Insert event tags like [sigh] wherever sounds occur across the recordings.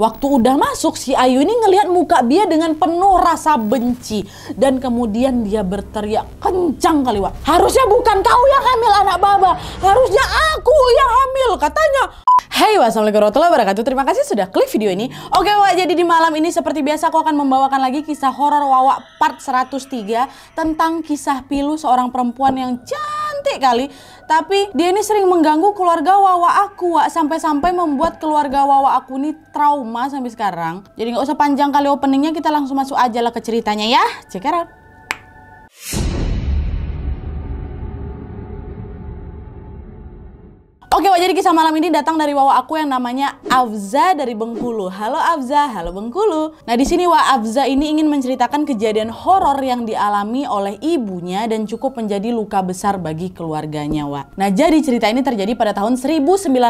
Waktu udah masuk si Ayu ini ngelihat muka dia dengan penuh rasa benci dan kemudian dia berteriak kencang kali Wah, Harusnya bukan kau yang hamil anak Baba, harusnya aku yang hamil katanya. Hey, wassalamualaikum warahmatullahi wabarakatuh. Terima kasih sudah klik video ini. Oke, Wak, jadi di malam ini seperti biasa aku akan membawakan lagi kisah horor Wawa part 103 tentang kisah pilu seorang perempuan yang cantik kali, tapi dia ini sering mengganggu keluarga Wawa aku, Wak, sampai-sampai membuat keluarga Wawa aku ini trauma sampai sekarang. Jadi nggak usah panjang kali openingnya, kita langsung masuk aja lah ke ceritanya ya. Check it out. Oke, okay, jadi kisah malam ini datang dari wawa aku yang namanya Afza dari Bengkulu. Halo Afza, halo Bengkulu. Nah, di sini Wak Afza ini ingin menceritakan kejadian horor yang dialami oleh ibunya dan cukup menjadi luka besar bagi keluarganya, Wak. Nah, jadi cerita ini terjadi pada tahun 1999,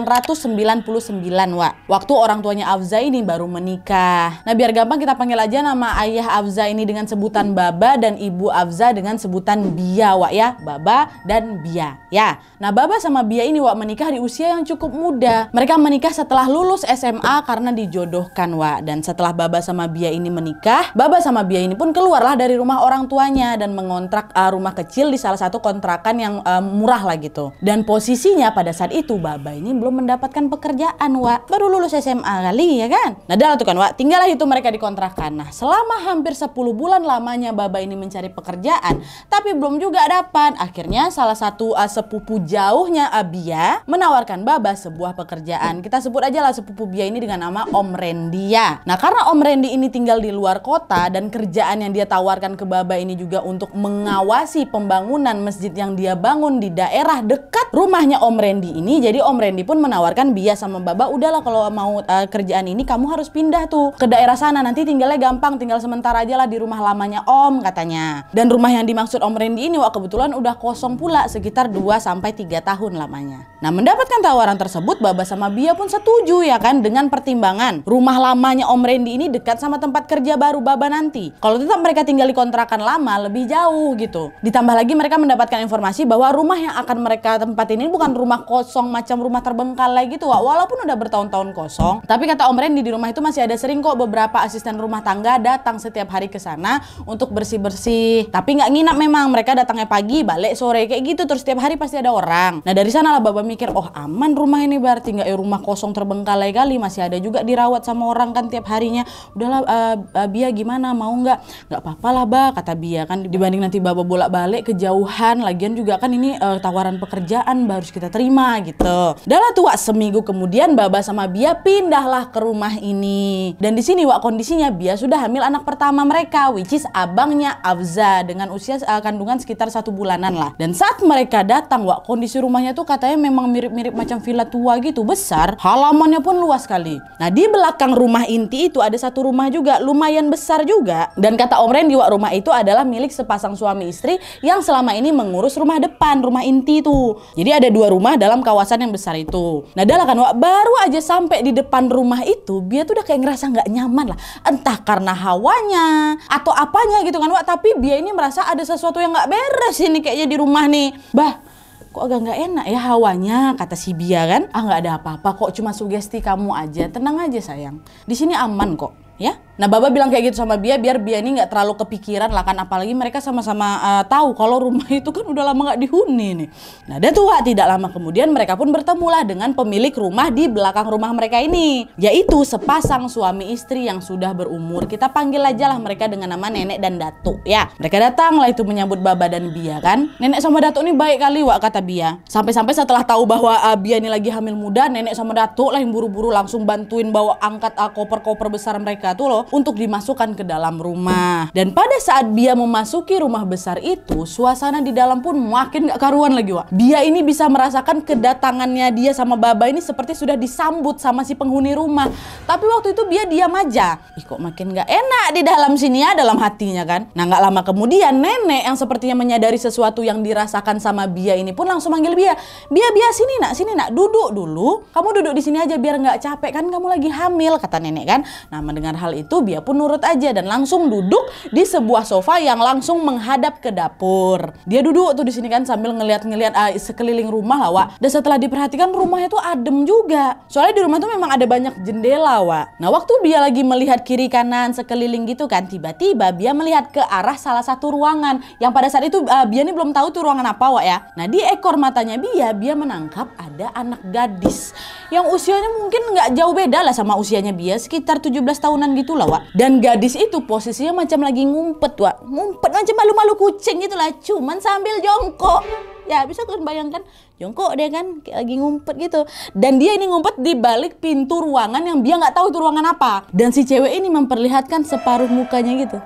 Wak. Waktu orang tuanya Afza ini baru menikah. Nah, biar gampang kita panggil aja nama ayah Afza ini dengan sebutan Baba dan ibu Afza dengan sebutan Bia, Wak ya. Baba dan Bia, ya. Nah, Baba sama Bia ini Wak menikah di usia yang cukup muda. Mereka menikah setelah lulus SMA karena dijodohkan, Wa. Dan setelah Baba sama Bia ini menikah, Baba sama Bia ini pun keluarlah dari rumah orang tuanya dan mengontrak uh, rumah kecil di salah satu kontrakan yang uh, murah lah gitu. Dan posisinya pada saat itu Baba ini belum mendapatkan pekerjaan, Wa. Baru lulus SMA kali, ya kan? Nah, dalam tuh kan, Wa. Tinggallah itu mereka dikontrakkan. Nah, selama hampir 10 bulan lamanya Baba ini mencari pekerjaan, tapi belum juga dapat. Akhirnya salah satu uh, sepupu jauhnya Abia menawarkan Baba sebuah pekerjaan. Kita sebut aja lah sepupu Bia ini dengan nama Om Rendia. Nah karena Om Rendi ini tinggal di luar kota dan kerjaan yang dia tawarkan ke Baba ini juga untuk mengawasi pembangunan masjid yang dia bangun di daerah dekat rumahnya Om Rendi ini. Jadi Om Rendi pun menawarkan Bia sama Baba udahlah kalau mau uh, kerjaan ini kamu harus pindah tuh ke daerah sana nanti tinggalnya gampang tinggal sementara aja lah di rumah lamanya Om katanya. Dan rumah yang dimaksud Om Rendi ini wah kebetulan udah kosong pula sekitar 2 sampai 3 tahun lamanya. Nah, Mendapatkan tawaran tersebut, Baba sama Bia pun setuju ya kan dengan pertimbangan. Rumah lamanya Om Randy ini dekat sama tempat kerja baru Baba nanti. Kalau tetap mereka tinggal di kontrakan lama lebih jauh gitu. Ditambah lagi mereka mendapatkan informasi bahwa rumah yang akan mereka tempat ini bukan rumah kosong macam rumah terbengkalai gitu. Walaupun udah bertahun-tahun kosong, tapi kata Om Randy di rumah itu masih ada sering kok beberapa asisten rumah tangga datang setiap hari ke sana untuk bersih-bersih. Tapi nggak nginap memang, mereka datangnya pagi, balik sore kayak gitu terus setiap hari pasti ada orang. Nah, dari sanalah Baba mikir, oh aman rumah ini berarti nggak ya rumah kosong terbengkalai kali masih ada juga dirawat sama orang kan tiap harinya udahlah uh, Bia gimana mau nggak nggak papa lah Ba kata Bia kan dibanding nanti Baba bolak-balik kejauhan lagian juga kan ini uh, tawaran pekerjaan baru kita terima gitu dalam tuh seminggu kemudian Baba sama Bia pindahlah ke rumah ini dan di sini Wak kondisinya Bia sudah hamil anak pertama mereka which is abangnya Afza dengan usia uh, kandungan sekitar satu bulanan lah dan saat mereka datang Wak kondisi rumahnya tuh katanya memang mirip mirip-mirip macam villa tua gitu besar halamannya pun luas sekali nah di belakang rumah inti itu ada satu rumah juga lumayan besar juga dan kata Om Randy wak rumah itu adalah milik sepasang suami istri yang selama ini mengurus rumah depan rumah inti itu jadi ada dua rumah dalam kawasan yang besar itu nah adalah kan wak baru aja sampai di depan rumah itu dia tuh udah kayak ngerasa nggak nyaman lah entah karena hawanya atau apanya gitu kan wak tapi dia ini merasa ada sesuatu yang nggak beres ini kayaknya di rumah nih bah kok agak nggak enak ya hawanya kata si Bia kan ah nggak ada apa-apa kok cuma sugesti kamu aja tenang aja sayang di sini aman kok ya Nah, Baba bilang kayak gitu sama Bia biar Bia ini nggak terlalu kepikiran lah kan apalagi mereka sama-sama uh, tahu kalau rumah [laughs] itu kan udah lama nggak dihuni nih. Nah, dan tuh tidak lama kemudian mereka pun bertemulah dengan pemilik rumah di belakang rumah mereka ini, yaitu sepasang suami istri yang sudah berumur. Kita panggil aja lah mereka dengan nama nenek dan datuk ya. Mereka datang lah itu menyambut Baba dan Bia kan. Nenek sama datuk ini baik kali Wak kata Bia. Sampai-sampai setelah tahu bahwa uh, Bia ini lagi hamil muda, nenek sama datuk lah yang buru-buru langsung bantuin bawa angkat eh, koper-koper uh, -koper besar mereka tuh loh untuk dimasukkan ke dalam rumah. Dan pada saat Bia memasuki rumah besar itu, suasana di dalam pun makin gak karuan lagi, Wak. Bia ini bisa merasakan kedatangannya dia sama Baba ini seperti sudah disambut sama si penghuni rumah. Tapi waktu itu Bia diam aja. Ih kok makin gak enak di dalam sini ya, dalam hatinya kan. Nah gak lama kemudian nenek yang sepertinya menyadari sesuatu yang dirasakan sama Bia ini pun langsung manggil Bia. Bia, Bia sini nak, sini nak, duduk dulu. Kamu duduk di sini aja biar nggak capek kan kamu lagi hamil, kata nenek kan. Nah mendengar hal itu Bia dia pun nurut aja dan langsung duduk di sebuah sofa yang langsung menghadap ke dapur. Dia duduk tuh di sini kan sambil ngeliat-ngeliat uh, sekeliling rumah lah, Wak. Dan setelah diperhatikan rumahnya tuh adem juga. Soalnya di rumah tuh memang ada banyak jendela, Wak. Nah, waktu dia lagi melihat kiri kanan sekeliling gitu kan, tiba-tiba Bia melihat ke arah salah satu ruangan yang pada saat itu uh, Bia ini belum tahu tuh ruangan apa, Wak ya. Nah, di ekor matanya Bia, Bia menangkap ada anak gadis yang usianya mungkin nggak jauh beda lah sama usianya Bia, sekitar 17 tahunan gitu lah Wak. Dan gadis itu posisinya macam lagi ngumpet Wak. Ngumpet macam malu-malu kucing gitu lah. Cuman sambil jongkok. Ya bisa kalian bayangkan jongkok dia kan kayak lagi ngumpet gitu. Dan dia ini ngumpet di balik pintu ruangan yang dia nggak tahu itu ruangan apa. Dan si cewek ini memperlihatkan separuh mukanya gitu.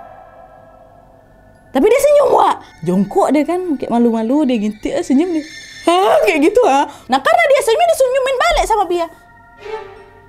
Tapi dia senyum Wak. Jongkok dia kan kayak malu-malu dia gitu ya, senyum dia. Hah, kayak gitu ah. Nah karena dia senyum dia senyumin balik sama dia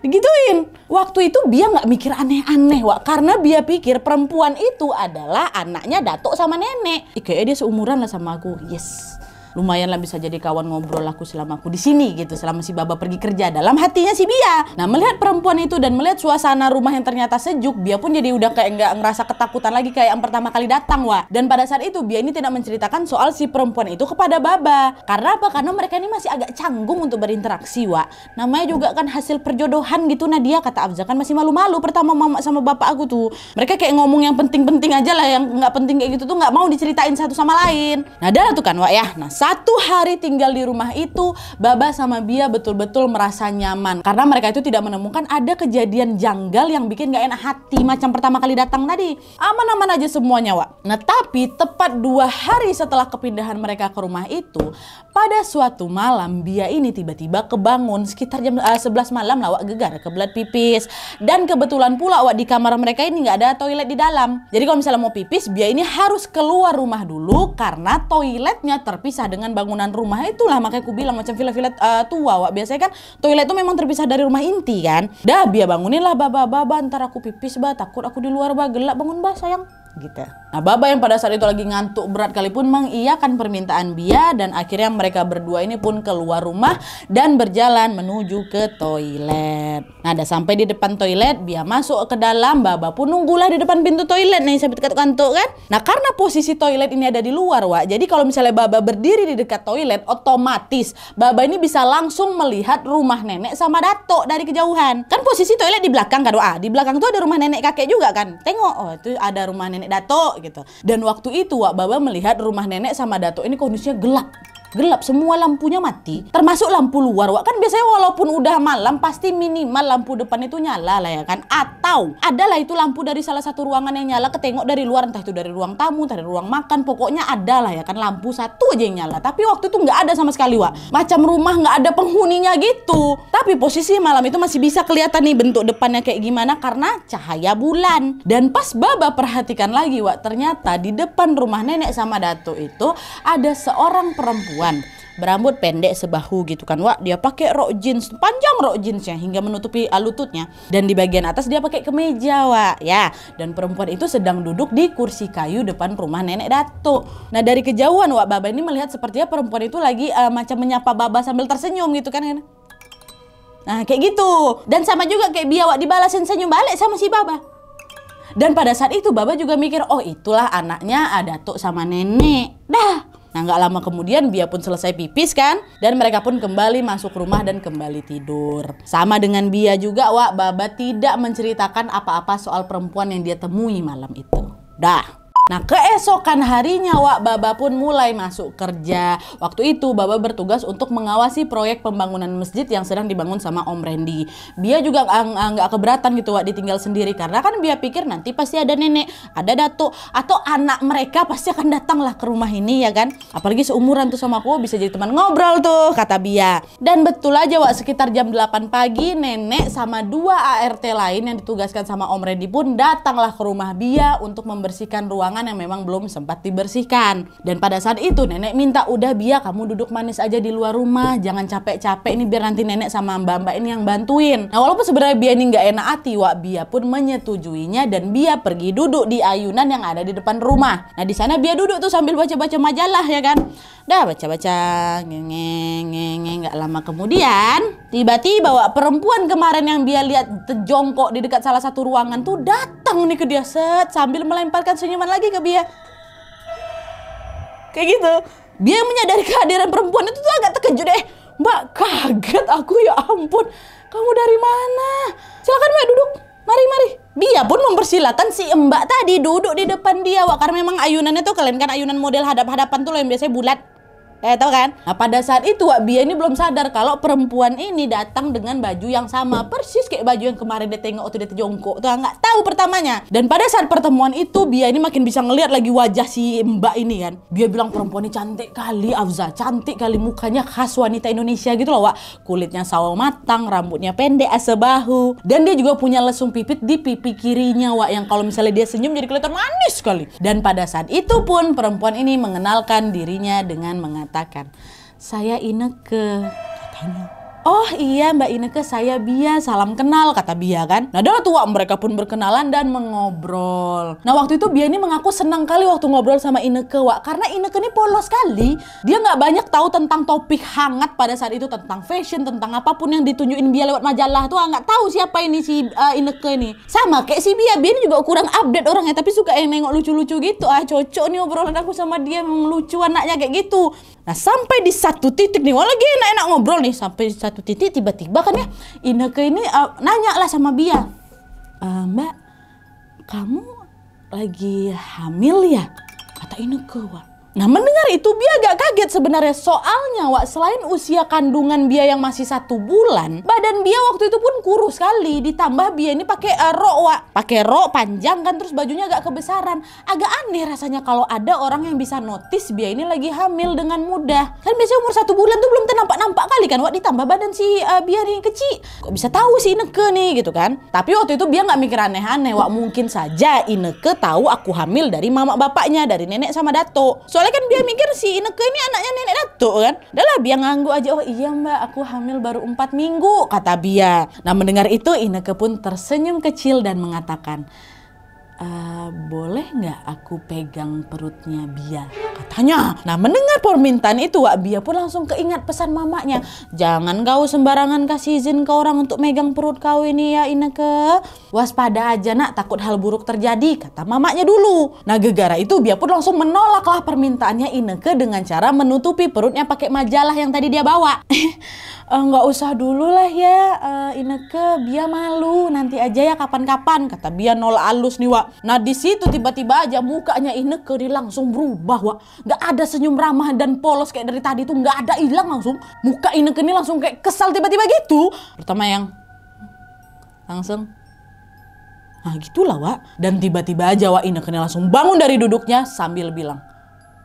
digituin. Waktu itu dia nggak mikir aneh-aneh, Wak. Karena dia pikir perempuan itu adalah anaknya datuk sama nenek. Kayaknya dia seumuran lah sama aku. Yes lumayan lah bisa jadi kawan ngobrol aku selama aku di sini gitu selama si Baba pergi kerja dalam hatinya si Bia nah melihat perempuan itu dan melihat suasana rumah yang ternyata sejuk Bia pun jadi udah kayak nggak ngerasa ketakutan lagi kayak yang pertama kali datang wa dan pada saat itu Bia ini tidak menceritakan soal si perempuan itu kepada Baba karena apa karena mereka ini masih agak canggung untuk berinteraksi wa namanya juga kan hasil perjodohan gitu nah dia kata Abza kan masih malu-malu pertama mama sama bapak aku tuh mereka kayak ngomong yang penting-penting aja lah yang nggak penting kayak gitu tuh nggak mau diceritain satu sama lain nah ada tuh kan wa ya nah satu hari tinggal di rumah itu Baba sama Bia betul-betul merasa nyaman karena mereka itu tidak menemukan ada kejadian janggal yang bikin gak enak hati macam pertama kali datang tadi aman-aman aja semuanya Wak nah tapi tepat dua hari setelah kepindahan mereka ke rumah itu pada suatu malam Bia ini tiba-tiba kebangun sekitar jam uh, eh, 11 malam lah Wak gegar kebelat pipis dan kebetulan pula Wak di kamar mereka ini gak ada toilet di dalam jadi kalau misalnya mau pipis Bia ini harus keluar rumah dulu karena toiletnya terpisah dengan bangunan rumah itulah makanya aku bilang macam villa-villa uh, tua wak biasanya kan toilet itu memang terpisah dari rumah inti kan dah biar bangunin lah baba baba ntar aku pipis bah takut aku di luar bah gelap bangun bah sayang gitu. Nah, Baba yang pada saat itu lagi ngantuk berat kali pun mengiyakan permintaan Bia dan akhirnya mereka berdua ini pun keluar rumah dan berjalan menuju ke toilet. Nah, ada sampai di depan toilet, Bia masuk ke dalam, Baba pun nunggulah di depan pintu toilet nih sampai dekat kantuk kan. Nah, karena posisi toilet ini ada di luar, Wak. Jadi kalau misalnya Baba berdiri di dekat toilet, otomatis Baba ini bisa langsung melihat rumah nenek sama Datuk dari kejauhan. Kan posisi toilet di belakang kan, Wak. Ah, di belakang tuh ada rumah nenek kakek juga kan. Tengok, oh itu ada rumah nenek nenek dato gitu. Dan waktu itu Wak Baba melihat rumah nenek sama dato ini kondisinya gelap gelap semua lampunya mati termasuk lampu luar wak kan biasanya walaupun udah malam pasti minimal lampu depan itu nyala lah ya kan atau adalah itu lampu dari salah satu ruangan yang nyala ketengok dari luar entah itu dari ruang tamu dari ruang makan pokoknya adalah ya kan lampu satu aja yang nyala tapi waktu itu nggak ada sama sekali wak macam rumah nggak ada penghuninya gitu tapi posisi malam itu masih bisa kelihatan nih bentuk depannya kayak gimana karena cahaya bulan dan pas baba perhatikan lagi wak ternyata di depan rumah nenek sama datuk itu ada seorang perempuan perempuan berambut pendek sebahu gitu kan wak dia pakai rok jeans panjang rok jeansnya hingga menutupi lututnya dan di bagian atas dia pakai kemeja wak ya dan perempuan itu sedang duduk di kursi kayu depan rumah nenek datuk nah dari kejauhan wak baba ini melihat sepertinya perempuan itu lagi uh, macam menyapa baba sambil tersenyum gitu kan nah kayak gitu dan sama juga kayak biawak dibalasin senyum balik sama si baba dan pada saat itu Baba juga mikir, oh itulah anaknya ada eh, Datuk sama nenek. Dah, Nah nggak lama kemudian Bia pun selesai pipis kan dan mereka pun kembali masuk rumah dan kembali tidur. Sama dengan Bia juga Wak Baba tidak menceritakan apa-apa soal perempuan yang dia temui malam itu. Dah, Nah keesokan harinya Wak Baba pun mulai masuk kerja. Waktu itu Baba bertugas untuk mengawasi proyek pembangunan masjid yang sedang dibangun sama Om Randy. Dia juga nggak keberatan gitu Wak ditinggal sendiri karena kan dia pikir nanti pasti ada nenek, ada datuk atau anak mereka pasti akan datang lah ke rumah ini ya kan. Apalagi seumuran tuh sama aku oh, bisa jadi teman ngobrol tuh kata Bia. Dan betul aja Wak sekitar jam 8 pagi nenek sama dua ART lain yang ditugaskan sama Om Randy pun datanglah ke rumah Bia untuk membersihkan ruang ruangan yang memang belum sempat dibersihkan. Dan pada saat itu nenek minta udah biar kamu duduk manis aja di luar rumah, jangan capek-capek ini biar nanti nenek sama mbak-mbak ini yang bantuin. Nah walaupun sebenarnya Bia ini nggak enak hati, Wak Bia pun menyetujuinya dan Bia pergi duduk di ayunan yang ada di depan rumah. Nah di sana Bia duduk tuh sambil baca-baca majalah ya kan. Dah baca-baca, ngeng ngeng nggak lama kemudian tiba-tiba Wak perempuan kemarin yang Bia lihat terjongkok di dekat salah satu ruangan tuh datang datang nih ke dia set sambil melemparkan senyuman lagi ke dia kayak gitu dia menyadari kehadiran perempuan itu tuh agak terkejut deh mbak kaget aku ya ampun kamu dari mana silakan mbak duduk mari mari dia pun mempersilahkan si mbak tadi duduk di depan dia Wah, karena memang ayunannya tuh kalian kan ayunan model hadap-hadapan tuh loh yang biasanya bulat Eh, tahu kan? Nah, pada saat itu Wak Bia ini belum sadar kalau perempuan ini datang dengan baju yang sama persis kayak baju yang kemarin dia tengok waktu dia jongkok. Tuh nggak tahu pertamanya. Dan pada saat pertemuan itu Bia ini makin bisa ngelihat lagi wajah si Mbak ini kan. Bia bilang perempuan ini cantik kali Afza, cantik kali mukanya khas wanita Indonesia gitu loh, Wak. Kulitnya sawo matang, rambutnya pendek asebahu. Dan dia juga punya lesung pipit di pipi kirinya, Wak, yang kalau misalnya dia senyum jadi kelihatan manis sekali. Dan pada saat itu pun perempuan ini mengenalkan dirinya dengan mengatakan, "Saya Ineke." Katanya. Oh iya Mbak Ineke saya Bia, salam kenal kata Bia kan. Nah dalam tua mereka pun berkenalan dan mengobrol. Nah waktu itu Bia ini mengaku senang kali waktu ngobrol sama Ineke Wak. Karena Ineke ini polos sekali Dia nggak banyak tahu tentang topik hangat pada saat itu tentang fashion, tentang apapun yang ditunjukin Bia lewat majalah tuh ah, nggak tahu siapa ini si uh, Ineke ini. Sama kayak si Bia, Bia ini juga kurang update orangnya tapi suka yang nengok lucu-lucu gitu. Ah cocok nih obrolan aku sama dia, lucu anaknya kayak gitu. Nah sampai di satu titik nih, wah lagi enak-enak ngobrol nih sampai di satu titik tiba-tiba kan ya Ineke ini uh, nanya lah sama Bia, e, Mbak kamu lagi hamil ya? Kata Ineke, wah Nah mendengar itu Bia agak kaget sebenarnya soalnya Wak selain usia kandungan Bia yang masih satu bulan badan Bia waktu itu pun kurus sekali ditambah Bia ini pakai uh, rok Wak pakai rok panjang kan terus bajunya agak kebesaran agak aneh rasanya kalau ada orang yang bisa notice Bia ini lagi hamil dengan mudah kan biasanya umur satu bulan tuh belum ternampak nampak kali kan Wak ditambah badan si uh, Bia nih kecil kok bisa tahu sih Ineke nih gitu kan tapi waktu itu Bia nggak mikir aneh-aneh Wak mungkin saja Ineke tahu aku hamil dari mama bapaknya dari nenek sama dato soalnya soalnya kan dia mikir si Ineke ini anaknya nenek datu kan adalah Bia nganggu aja oh iya mbak aku hamil baru empat minggu kata Bia nah mendengar itu Ineke pun tersenyum kecil dan mengatakan Uh, boleh nggak aku pegang perutnya Bia? Katanya. Nah mendengar permintaan itu Wak Bia pun langsung keingat pesan mamanya. Jangan kau sembarangan kasih izin ke orang untuk megang perut kau ini ya Ineke. Waspada aja nak takut hal buruk terjadi kata mamanya dulu. Nah gegara itu Bia pun langsung menolaklah permintaannya Ineke dengan cara menutupi perutnya pakai majalah yang tadi dia bawa. [laughs] Eh, nggak uh, usah dulu lah ya uh, Ineke Bia malu nanti aja ya kapan-kapan kata Bia nol alus nih Wak Wak. Nah di situ tiba-tiba aja mukanya keri langsung berubah Wak. Gak ada senyum ramah dan polos kayak dari tadi tuh gak ada hilang langsung. Muka ini ini langsung kayak kesal tiba-tiba gitu. Pertama yang langsung Nah gitulah Wak. Dan tiba-tiba aja Wak ini langsung bangun dari duduknya sambil bilang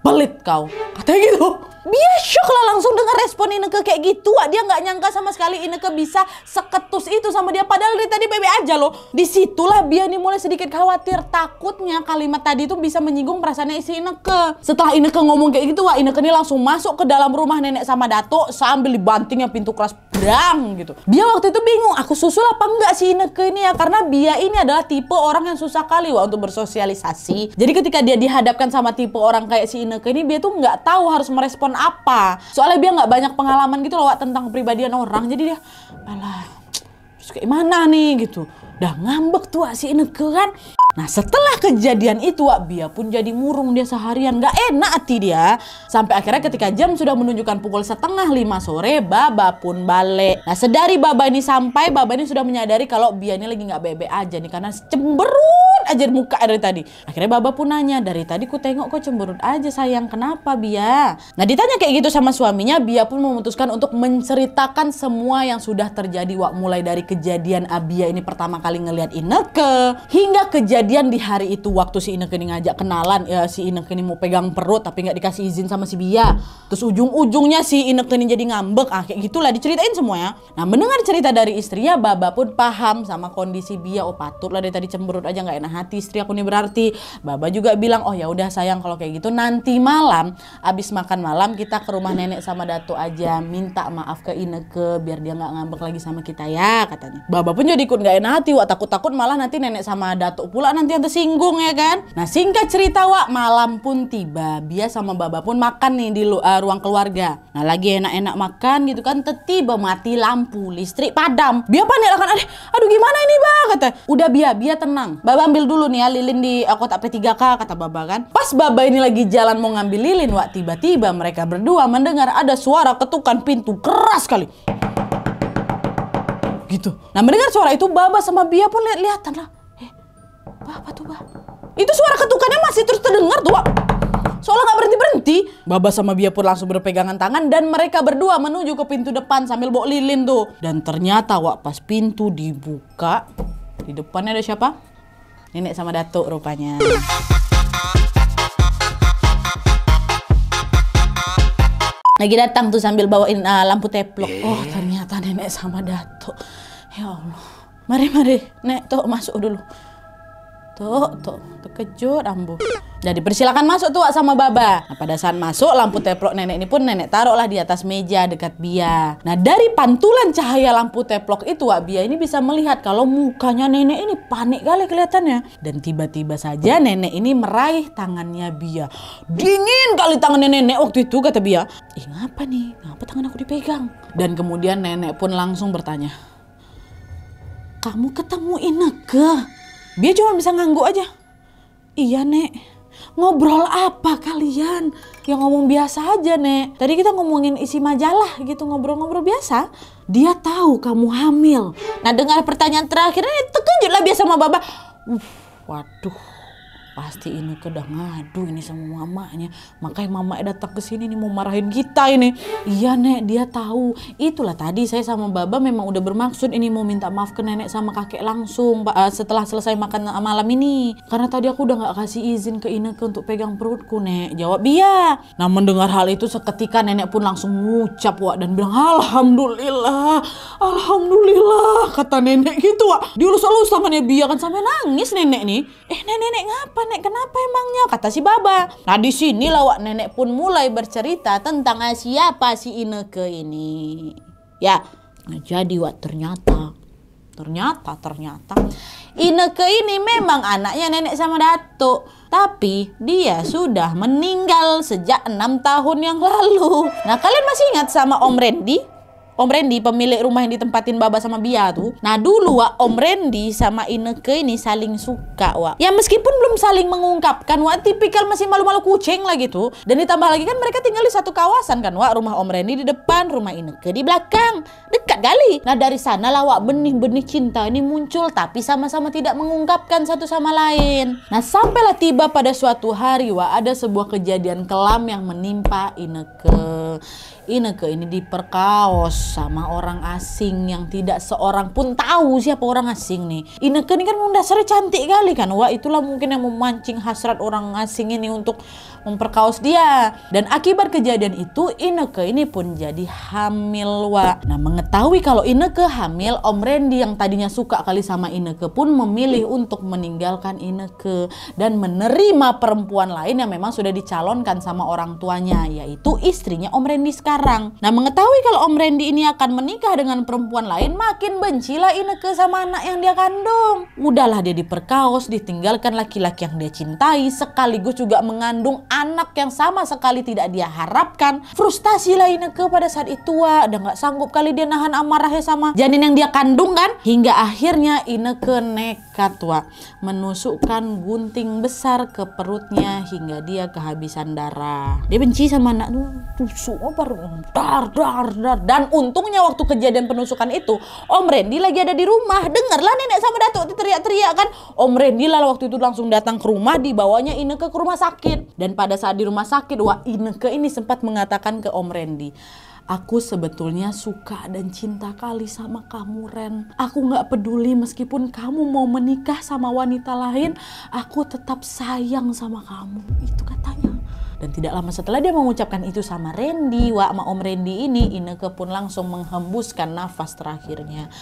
pelit kau. Katanya gitu dia shock lah langsung dengar respon Ineke kayak gitu Wah, dia nggak nyangka sama sekali Ineke bisa seketus itu sama dia padahal dari tadi bebe aja loh disitulah dia nih mulai sedikit khawatir takutnya kalimat tadi itu bisa menyinggung perasaannya isi Ineke setelah Ineke ngomong kayak gitu wah Ineke nih langsung masuk ke dalam rumah nenek sama dato sambil dibantingnya pintu keras brang gitu dia waktu itu bingung aku susul apa enggak si Ineke ini ya karena dia ini adalah tipe orang yang susah kali wah untuk bersosialisasi jadi ketika dia dihadapkan sama tipe orang kayak si Ineke ini dia tuh nggak tahu harus merespon apa soalnya dia nggak banyak pengalaman gitu loh Wak, tentang kepribadian orang jadi dia malah [tsk] terus kayak mana nih gitu udah ngambek tuh si Ineke kan Nah setelah kejadian itu Wak Bia pun jadi murung dia seharian gak enak hati dia Sampai akhirnya ketika jam sudah menunjukkan pukul setengah lima sore Baba pun balik Nah sedari Baba ini sampai Baba ini sudah menyadari kalau Bia ini lagi gak bebe aja nih Karena cemberut aja muka dari tadi Akhirnya Baba pun nanya dari tadi ku tengok kok cemberut aja sayang kenapa Bia Nah ditanya kayak gitu sama suaminya Bia pun memutuskan untuk menceritakan semua yang sudah terjadi Wak Mulai dari kejadian Abia ah, ini pertama kali ngelihat Ineke Hingga kejadian kejadian di hari itu waktu si Ineke ini ngajak kenalan ya si Ineke ini mau pegang perut tapi nggak dikasih izin sama si Bia terus ujung-ujungnya si Ineke ini jadi ngambek ah kayak gitulah diceritain semuanya. nah mendengar cerita dari istrinya Baba pun paham sama kondisi Bia oh patutlah dari tadi cemberut aja nggak enak hati istri aku ini berarti Baba juga bilang oh ya udah sayang kalau kayak gitu nanti malam abis makan malam kita ke rumah nenek sama Datuk aja minta maaf ke Ineke biar dia nggak ngambek lagi sama kita ya katanya Baba pun jadi ikut nggak enak hati wah takut-takut malah nanti nenek sama Datuk pula Wak nanti yang tersinggung ya kan. Nah singkat cerita Wak, malam pun tiba. Bia sama Baba pun makan nih di uh, ruang keluarga. Nah lagi enak-enak makan gitu kan, tiba mati lampu, listrik padam. Bia panik akan aduh, aduh gimana ini Bang kata. Udah Bia, Bia tenang. Baba ambil dulu nih ya lilin di uh, kotak P3K kata Baba kan. Pas Baba ini lagi jalan mau ngambil lilin Wak, tiba-tiba mereka berdua mendengar ada suara ketukan pintu keras kali gitu. Nah mendengar suara itu Baba sama Bia pun lihat-lihatan lah. Bah, apa tuh, Bah? Itu suara ketukannya masih terus terdengar tuh, Bah. Soalnya gak berhenti-berhenti. Baba sama Bia pun langsung berpegangan tangan dan mereka berdua menuju ke pintu depan sambil bawa lilin tuh. Dan ternyata, Wak, pas pintu dibuka, di depannya ada siapa? Nenek sama datuk rupanya. lagi datang tuh sambil bawain uh, lampu teplok. Yeah. Oh ternyata nenek sama datuk. Ya Allah. Mari mari, nek tuh masuk dulu. Tuh, tuh, terkejut ambu. Jadi persilakan masuk tuh sama Baba. Nah, pada saat masuk, lampu teplok nenek ini pun nenek taruhlah di atas meja dekat Bia. Nah, dari pantulan cahaya lampu teplok itu, Wak Bia ini bisa melihat kalau mukanya nenek ini panik kali kelihatannya. Dan tiba-tiba saja nenek ini meraih tangannya Bia. Dingin kali tangan nenek waktu itu, kata Bia. Ih, ngapa nih? Ngapa tangan aku dipegang? Dan kemudian nenek pun langsung bertanya. Kamu ketemu Ineke? Dia cuma bisa ngangguk aja. Iya, Nek. Ngobrol apa kalian? Ya ngomong biasa aja, Nek. Tadi kita ngomongin isi majalah gitu, ngobrol-ngobrol biasa. Dia tahu kamu hamil. Nah, dengar pertanyaan terakhirnya eh, tekan biasa sama Baba. Uh, waduh pasti ini udah ngadu ini sama mamanya makanya mama datang ke sini nih mau marahin kita ini iya nek dia tahu itulah tadi saya sama baba memang udah bermaksud ini mau minta maaf ke nenek sama kakek langsung pak eh, setelah selesai makan malam ini karena tadi aku udah nggak kasih izin ke Ineke untuk pegang perutku nek jawab iya nah mendengar hal itu seketika nenek pun langsung ngucap wak dan bilang alhamdulillah alhamdulillah kata nenek gitu wak diulus-ulus tangannya biar kan sampai nangis nenek nih eh nenek, nenek ngapa nenek kenapa emangnya kata si baba nah di sini lawak nenek pun mulai bercerita tentang ah, siapa si Ineke ini ya nah, jadi wak ternyata ternyata ternyata Ineke ini memang anaknya nenek sama datuk tapi dia sudah meninggal sejak enam tahun yang lalu nah kalian masih ingat sama Om Randy Om Randy pemilik rumah yang ditempatin Baba sama Bia tuh. Nah dulu wa Om Randy sama Ineke ini saling suka wa. Ya meskipun belum saling mengungkapkan wa tipikal masih malu-malu kucing lah gitu. Dan ditambah lagi kan mereka tinggal di satu kawasan kan wa. Rumah Om Randy di depan, rumah Ineke di belakang. Dekat kali. Nah dari sana lah wa benih-benih cinta ini muncul tapi sama-sama tidak mengungkapkan satu sama lain. Nah sampailah tiba pada suatu hari wa ada sebuah kejadian kelam yang menimpa Ineke ini ke ini diperkaos sama orang asing yang tidak seorang pun tahu siapa orang asing nih. ini ke ini kan mendasari cantik kali kan. Wah itulah mungkin yang memancing hasrat orang asing ini untuk memperkaos dia. Dan akibat kejadian itu Ineke ini pun jadi hamil wa. Nah mengetahui kalau Ineke hamil Om Randy yang tadinya suka kali sama Ineke pun memilih untuk meninggalkan Ineke dan menerima perempuan lain yang memang sudah dicalonkan sama orang tuanya yaitu istrinya Om Randy sekarang. Nah mengetahui kalau Om Randy ini akan menikah dengan perempuan lain makin benci lah Ineke sama anak yang dia kandung. Udahlah dia diperkaos, ditinggalkan laki-laki yang dia cintai sekaligus juga mengandung anak yang sama sekali tidak dia harapkan, frustasi lah Ineke pada saat itu wah, udah nggak sanggup kali dia nahan amarahnya sama janin yang dia kandung kan, hingga akhirnya Ineke nekat tua menusukkan gunting besar ke perutnya hingga dia kehabisan darah. Dia benci sama anak tuh, tusuk apa dar dar dar dan untungnya waktu kejadian penusukan itu Om Randy lagi ada di rumah dengarlah nenek sama datuk teriak-teriak kan Om Randy lalu waktu itu langsung datang ke rumah dibawanya Ineke ke rumah sakit dan pada saat di rumah sakit, wah Ineke ini sempat mengatakan ke Om Randy, Aku sebetulnya suka dan cinta kali sama kamu, Ren. Aku gak peduli meskipun kamu mau menikah sama wanita lain, aku tetap sayang sama kamu. Itu katanya. Dan tidak lama setelah dia mengucapkan itu sama Randy, Wak sama Om Randy ini, Ineke pun langsung menghembuskan nafas terakhirnya.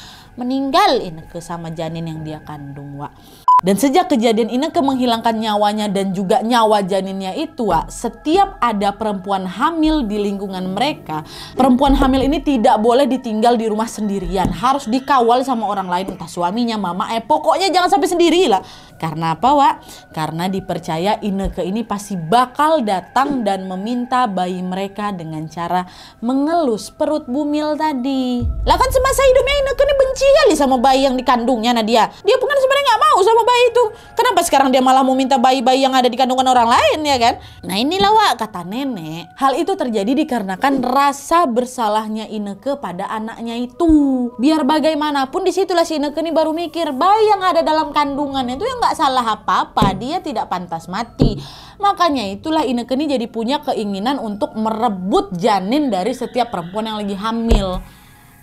Meninggal Ineke sama janin yang dia kandung, Wak. Dan sejak kejadian Ineke menghilangkan nyawanya dan juga nyawa janinnya itu, Wak, setiap ada perempuan hamil di lingkungan mereka, perempuan hamil ini tidak boleh ditinggal di rumah sendirian. Harus dikawal sama orang lain, entah suaminya, mama, eh pokoknya jangan sampai sendiri lah. Karena apa, Wak? Karena dipercaya Ineke ini pasti bakal datang dan meminta bayi mereka dengan cara mengelus perut bumil tadi. Lah kan semasa hidupnya Ineke ini benci kali sama bayi yang dikandungnya Nadia. Dia pengen sebenarnya nggak mau sama bayi itu. Kenapa sekarang dia malah mau minta bayi-bayi yang ada di kandungan orang lain ya kan? Nah inilah Wak, kata nenek. Hal itu terjadi dikarenakan rasa bersalahnya Ineke pada anaknya itu. Biar bagaimanapun disitulah si Ineke ini baru mikir, bayi yang ada dalam kandungan itu yang gak salah apa-apa. Dia tidak pantas mati. Makanya itulah Ineke ini jadi punya keinginan untuk merebut janin dari setiap perempuan yang lagi hamil.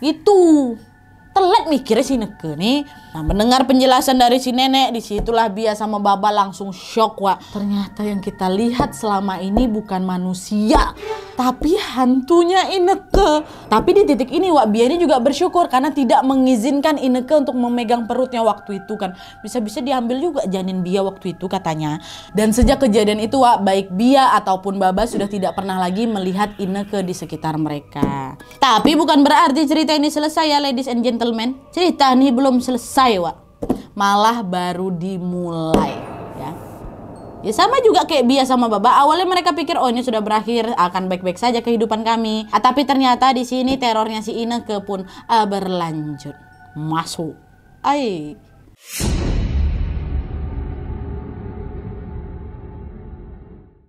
Itu telat mikirnya si neke nih. Nah mendengar penjelasan dari si nenek, disitulah Bia sama Baba langsung shock wa. Ternyata yang kita lihat selama ini bukan manusia, tapi hantunya Ineke. Tapi di titik ini Wak Bia ini juga bersyukur karena tidak mengizinkan Ineke untuk memegang perutnya waktu itu kan. Bisa-bisa diambil juga janin Bia waktu itu katanya. Dan sejak kejadian itu Wak, baik Bia ataupun Baba sudah tidak pernah lagi melihat Ineke di sekitar mereka. Tapi bukan berarti cerita ini selesai ya ladies and gentlemen gentlemen, cerita nih belum selesai, Wak. Malah baru dimulai, ya. ya sama juga kayak biasa sama Baba. Awalnya mereka pikir oh ini sudah berakhir, akan baik-baik saja kehidupan kami. Ah, tapi ternyata di sini terornya si Ineke pun ah, berlanjut. Masuk. ay.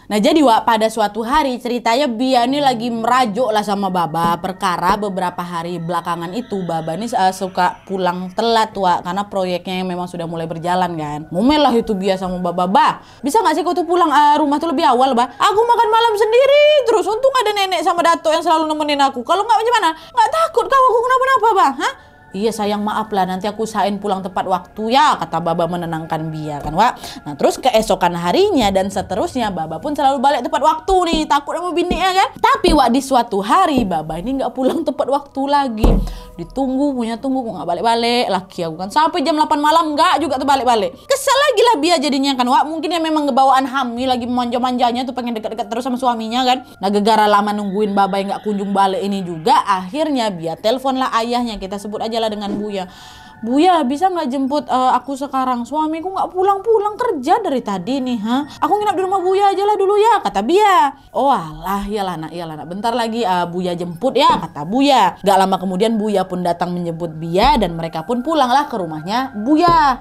Nah jadi Wak, pada suatu hari ceritanya Bia ini lagi merajuk lah sama Baba perkara beberapa hari belakangan itu Baba ini uh, suka pulang telat Wak karena proyeknya yang memang sudah mulai berjalan kan. Mumel lah itu Bia sama Baba, Ba bisa gak sih kau tuh pulang uh, rumah tuh lebih awal Ba? Aku makan malam sendiri terus untung ada nenek sama dato yang selalu nemenin aku. Kalau nggak gimana? Nggak takut kau aku kenapa-napa Ba? Hah? Iya sayang maaf lah nanti aku usahain pulang tepat waktu ya kata Baba menenangkan Bia kan Wak. Nah terus keesokan harinya dan seterusnya Baba pun selalu balik tepat waktu nih takut sama ya kan. Tapi Wak di suatu hari Baba ini nggak pulang tepat waktu lagi. Ditunggu punya tunggu kok nggak balik-balik laki aku kan sampai jam 8 malam nggak juga tuh balik balik Kesel lagi lah Bia jadinya kan Wak mungkin ya memang ngebawaan hamil lagi manja-manjanya tuh pengen dekat-dekat terus sama suaminya kan. Nah gegara lama nungguin Baba yang nggak kunjung balik ini juga akhirnya Bia telepon lah ayahnya kita sebut aja lah bicara dengan Buya. Buya bisa nggak jemput uh, aku sekarang suamiku nggak pulang-pulang kerja dari tadi nih ha aku nginap di rumah Buya aja lah dulu ya kata Bia oh alah iyalah nak iyalah nak bentar lagi uh, Buya jemput ya kata Buya Gak lama kemudian Buya pun datang menjemput Bia dan mereka pun pulanglah ke rumahnya Buya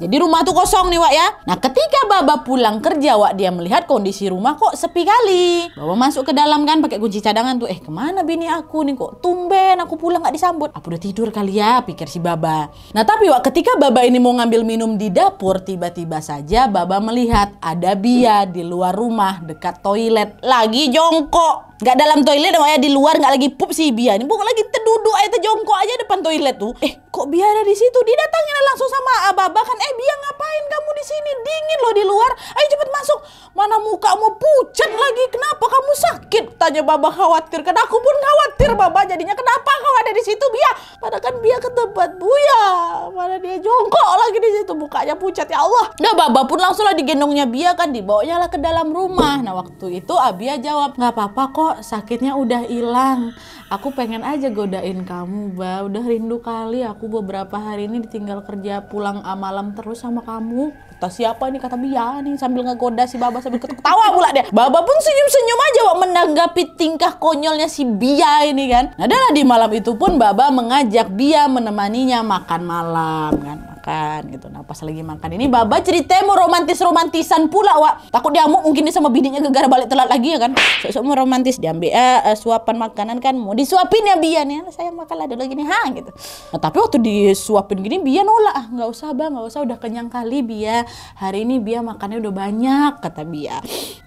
jadi rumah tuh kosong nih Wak ya. Nah ketika Baba pulang kerja Wak dia melihat kondisi rumah kok sepi kali. Baba masuk ke dalam kan pakai kunci cadangan tuh. Eh kemana bini aku nih kok tumben aku pulang gak disambut. aku udah tidur kali ya pikir si Baba. Nah tapi Wak ketika Baba ini mau ngambil minum di dapur tiba-tiba saja Baba melihat ada Bia di luar rumah dekat toilet lagi jongkok. Gak dalam toilet namanya di luar gak lagi pup si Bia ini. Bukan lagi terduduk aja terjongkok aja depan toilet tuh. Eh kok Bia ada di situ? Dia datangnya langsung sama Ababa kan. Eh Bia ngapain kamu di sini? Dingin loh di luar. Ayo cepet masuk. Mana muka mukamu pucat lagi. Kenapa kamu sakit? Tanya Baba khawatir. Kan aku pun khawatir Baba jadinya. Kenapa kau ada di situ Bia? Padahal kan Bia ke tempat Buya. Mana dia jongkok lagi di situ. Mukanya pucat ya Allah. Nah Baba pun langsung lah digendongnya Bia kan. Dibawanya lah ke dalam rumah. Nah waktu itu Abia jawab. Gak apa-apa kok kok sakitnya udah hilang aku pengen aja godain kamu ba udah rindu kali aku beberapa hari ini ditinggal kerja pulang ah, malam terus sama kamu kata siapa ini kata Bia nih sambil ngegoda si Baba sambil ketawa pula deh Baba pun senyum-senyum aja wak menanggapi tingkah konyolnya si Bia ini kan nah, adalah di malam itu pun Baba mengajak Bia menemaninya makan malam kan makan gitu. Nah pas lagi makan ini Baba ceritanya mau romantis-romantisan pula Wak. Takut diamuk mungkin sama bininya gegara balik telat lagi ya kan. Sok-sok mau romantis diambil eh, eh, suapan makanan kan mau disuapin ya Bian ya. Saya makan lah dulu gini ha gitu. Nah tapi waktu disuapin gini Bian nolak. Ah nggak usah Bang nggak usah udah kenyang kali Bia. Hari ini Bia makannya udah banyak kata Bia.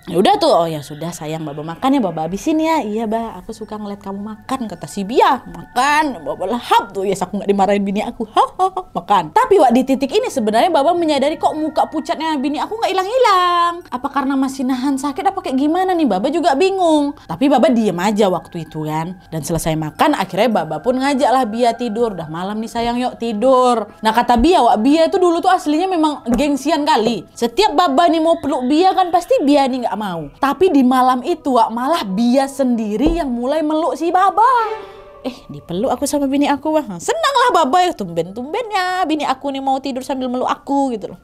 Ya udah tuh oh ya sudah sayang Baba makan ya Baba habisin ya. Iya Ba aku suka ngeliat kamu makan kata si Bia. Makan Baba lahap tuh ya yes, aku nggak dimarahin bini aku. Ha, ha, ha, makan. Tapi juga di titik ini sebenarnya Bapak menyadari kok muka pucatnya bini aku nggak hilang-hilang. Apa karena masih nahan sakit apa kayak gimana nih Bapak juga bingung. Tapi Bapak diem aja waktu itu kan. Dan selesai makan akhirnya Bapak pun ngajak lah Bia tidur. Udah malam nih sayang yuk tidur. Nah kata Bia, Wak Bia itu dulu tuh aslinya memang gengsian kali. Setiap Bapak nih mau peluk Bia kan pasti Bia nih nggak mau. Tapi di malam itu Wak malah Bia sendiri yang mulai meluk si Bapak eh dipeluk aku sama bini aku wah senanglah lah babay tumben tumbennya bini aku nih mau tidur sambil meluk aku gitu loh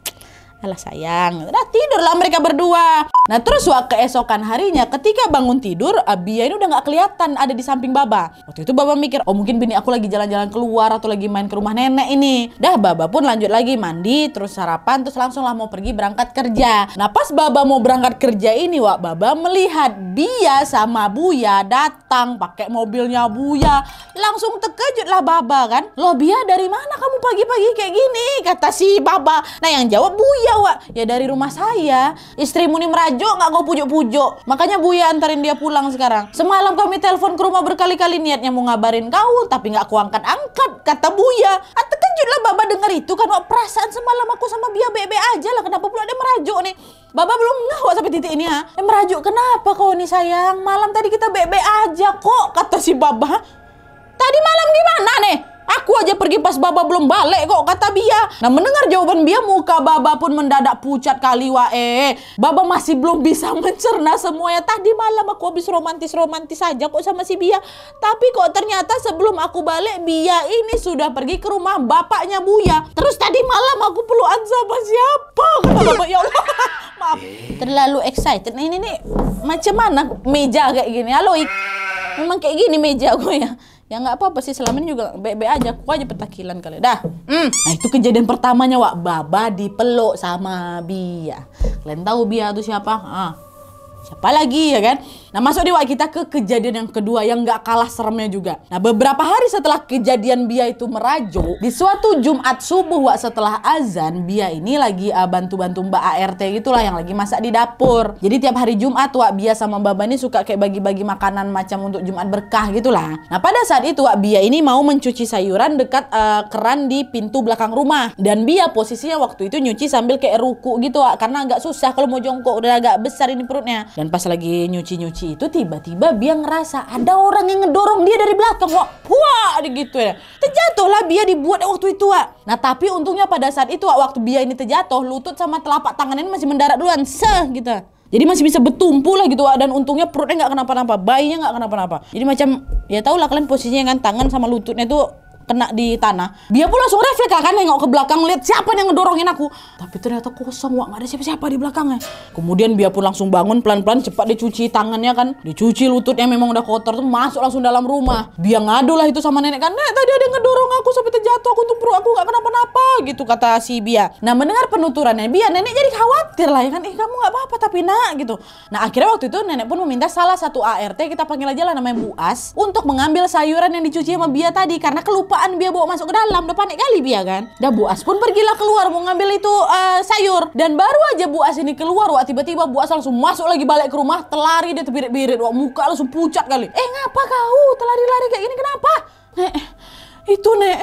Alah sayang, nah tidurlah mereka berdua. Nah terus wah keesokan harinya ketika bangun tidur, Abia ini udah gak kelihatan ada di samping Baba. Waktu itu Baba mikir, oh mungkin bini aku lagi jalan-jalan keluar atau lagi main ke rumah nenek ini. Dah Baba pun lanjut lagi mandi, terus sarapan, terus langsung lah mau pergi berangkat kerja. Nah pas Baba mau berangkat kerja ini, wah Baba melihat Bia sama Buya datang pakai mobilnya Buya. Langsung terkejut lah Baba kan. Loh Bia dari mana kamu pagi-pagi kayak gini? Kata si Baba. Nah yang jawab Buya iya wak ya dari rumah saya istrimu ini merajuk nggak kau pujuk-pujuk makanya Buya antarin dia pulang sekarang semalam kami telepon ke rumah berkali-kali niatnya mau ngabarin kau tapi nggak aku angkat-angkat kata Buya Atau ah, kan lah Baba denger itu kan wak perasaan semalam aku sama Bia bebe aja lah kenapa pula dia merajuk nih Baba belum nggak sampai titik ini ha. Ah. Eh, merajuk kenapa kau nih sayang? Malam tadi kita bebe aja kok kata si Baba. Tadi malam di mana nih? Aku aja pergi pas Baba belum balik kok kata Bia. Nah mendengar jawaban Bia muka Baba pun mendadak pucat kali wae. Baba masih belum bisa [laughs] mencerna semuanya. Tadi malam aku habis romantis-romantis saja kok sama si Bia. Tapi kok ternyata sebelum aku balik Bia ini sudah pergi ke rumah bapaknya Buya. Terus tadi malam aku peluan sama siapa? baba, [laughs] ya Allah. [laughs] Maaf, terlalu excited. Ini nih macam mana meja kayak gini? Halo, memang kayak gini meja gue ya ya nggak apa-apa sih selama ini juga baik aja aku aja petakilan kali dah mm. nah itu kejadian pertamanya wak baba dipeluk sama Bia kalian tahu Bia itu siapa ah siapa lagi ya kan? Nah masuk di kita ke kejadian yang kedua yang gak kalah seremnya juga. Nah beberapa hari setelah kejadian Bia itu merajuk, di suatu Jumat subuh wak setelah azan Bia ini lagi eh, bantu-bantu uh, Mbak ART gitulah yang lagi masak di dapur. Jadi tiap hari Jumat wak Bia sama Mbak Bani suka kayak bagi-bagi makanan macam untuk Jumat berkah gitulah. Nah pada saat itu wak Bia ini mau mencuci sayuran dekat uh, keran di pintu belakang rumah dan Bia posisinya waktu itu nyuci sambil kayak ruku gitu wak karena agak susah kalau mau jongkok udah agak besar ini perutnya. Dan pas lagi nyuci-nyuci itu tiba-tiba dia ngerasa ada orang yang ngedorong dia dari belakang. Wah, wah gitu ya. Terjatuh lah Bia dibuat waktu itu, Wak. Nah, tapi untungnya pada saat itu Wak, waktu Bia ini terjatuh, lutut sama telapak tangannya masih mendarat duluan. Seh gitu. Jadi masih bisa bertumpu lah gitu Wak. dan untungnya perutnya nggak kenapa-napa, bayinya nggak kenapa-napa. Jadi macam ya tau lah kalian posisinya kan tangan sama lututnya tuh kena di tanah dia pun langsung refleks kan nengok ke belakang lihat siapa yang ngedorongin aku tapi ternyata kosong wak nggak ada siapa-siapa di belakangnya kemudian dia pun langsung bangun pelan-pelan cepat dicuci tangannya kan dicuci lututnya memang udah kotor tuh masuk langsung dalam rumah dia ngadu lah itu sama nenek kan nek tadi ada ngedorong aku sampai terjatuh aku untuk aku nggak kenapa-napa gitu kata si Bia nah mendengar penuturannya Bia nenek jadi khawatir lah ya kan eh kamu nggak apa-apa tapi nak gitu nah akhirnya waktu itu nenek pun meminta salah satu ART kita panggil aja lah namanya Bu As untuk mengambil sayuran yang dicuci sama Bia tadi karena kelup kelupaan dia bawa masuk ke dalam udah panik kali dia kan dah buas pun pergilah keluar mau ngambil itu uh, sayur dan baru aja buas ini keluar wah tiba-tiba buas langsung masuk lagi balik ke rumah telari dia terbirit-birit wah muka langsung pucat kali eh ngapa kau telari-lari kayak gini kenapa nek itu nek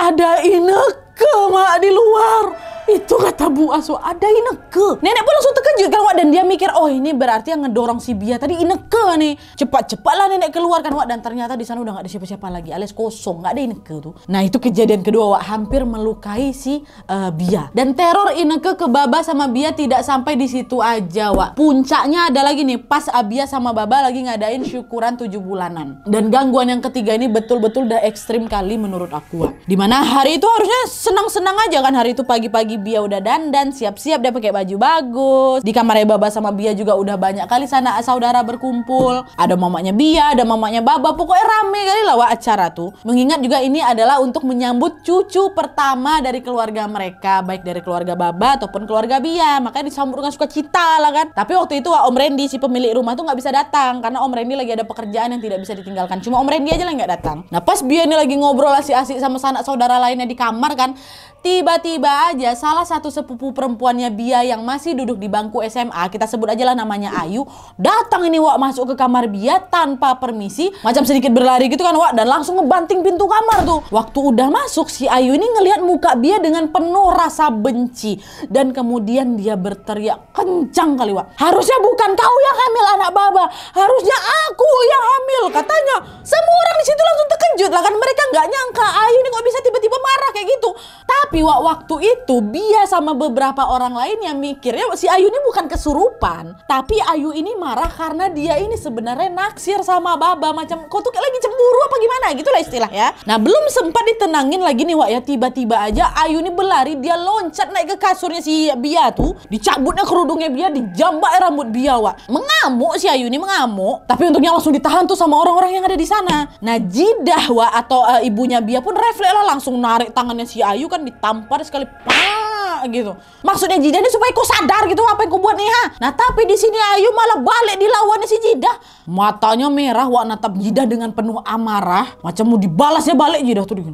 ada ineke mak di luar itu kata Bu Aswa, ada Ineke. Nenek pun langsung terkejut kan, Wak. Dan dia mikir, oh ini berarti yang ngedorong si Bia tadi Ineke apa nih? Cepat-cepatlah nenek keluarkan Wak dan ternyata di sana udah nggak ada siapa-siapa lagi alias kosong, nggak ada Ineke tuh. Nah itu kejadian kedua Wak hampir melukai si uh, Bia dan teror Ineke ke Baba sama Bia tidak sampai di situ aja Wak. Puncaknya ada lagi nih pas Abia sama Baba lagi ngadain syukuran tujuh bulanan dan gangguan yang ketiga ini betul-betul udah ekstrim kali menurut aku Wak. Dimana hari itu harusnya senang-senang aja kan hari itu pagi-pagi Bia udah dandan siap-siap dia pakai baju bagus di kamarnya Baba sama Bia juga udah banyak kali sana saudara berkumpul ada mamanya Bia, ada mamanya Baba, pokoknya rame kali lah wak acara tuh. Mengingat juga ini adalah untuk menyambut cucu pertama dari keluarga mereka, baik dari keluarga Baba ataupun keluarga Bia. Makanya disambut dengan suka cita lah kan. Tapi waktu itu wak, Om Randy si pemilik rumah tuh nggak bisa datang karena Om Randy lagi ada pekerjaan yang tidak bisa ditinggalkan. Cuma Om Randy aja lah nggak datang. Nah pas Bia ini lagi ngobrol asik-asik sama sanak saudara lainnya di kamar kan, Tiba-tiba aja salah satu sepupu perempuannya Bia yang masih duduk di bangku SMA, kita sebut aja lah namanya Ayu, datang ini Wak masuk ke kamar Bia tanpa permisi, macam sedikit berlari gitu kan Wak, dan langsung ngebanting pintu kamar tuh. Waktu udah masuk si Ayu ini ngelihat muka Bia dengan penuh rasa benci dan kemudian dia berteriak kencang kali Wak. Harusnya bukan kau yang hamil anak Baba, harusnya aku yang hamil katanya. Semua orang di situ langsung terkejut lah kan mereka nggak nyangka Ayu ini kok bisa tiba-tiba marah kayak gitu. Tapi tapi waktu itu Bia sama beberapa orang lain yang mikirnya si Ayu ini bukan kesurupan. Tapi Ayu ini marah karena dia ini sebenarnya naksir sama Baba. Macam kok tuh lagi cemburu apa gimana gitu lah istilah ya. Nah belum sempat ditenangin lagi nih Wak ya. Tiba-tiba aja Ayu ini berlari dia loncat naik ke kasurnya si Bia tuh. Dicabutnya kerudungnya Bia, dijambak rambut Bia Wak. Mengamuk si Ayu ini mengamuk. Tapi untungnya langsung ditahan tuh sama orang-orang yang ada di sana. Nah Jidah Wak atau uh, ibunya Bia pun refleks lah langsung narik tangannya si Ayu kan di tampar sekali pak gitu maksudnya Jidah ini supaya kau sadar gitu apa yang kau buat nih ha nah tapi di sini Ayu malah balik dilawan si Jidah matanya merah wak natap Jidah dengan penuh amarah macam mau dibalasnya balik Jidah tuh gitu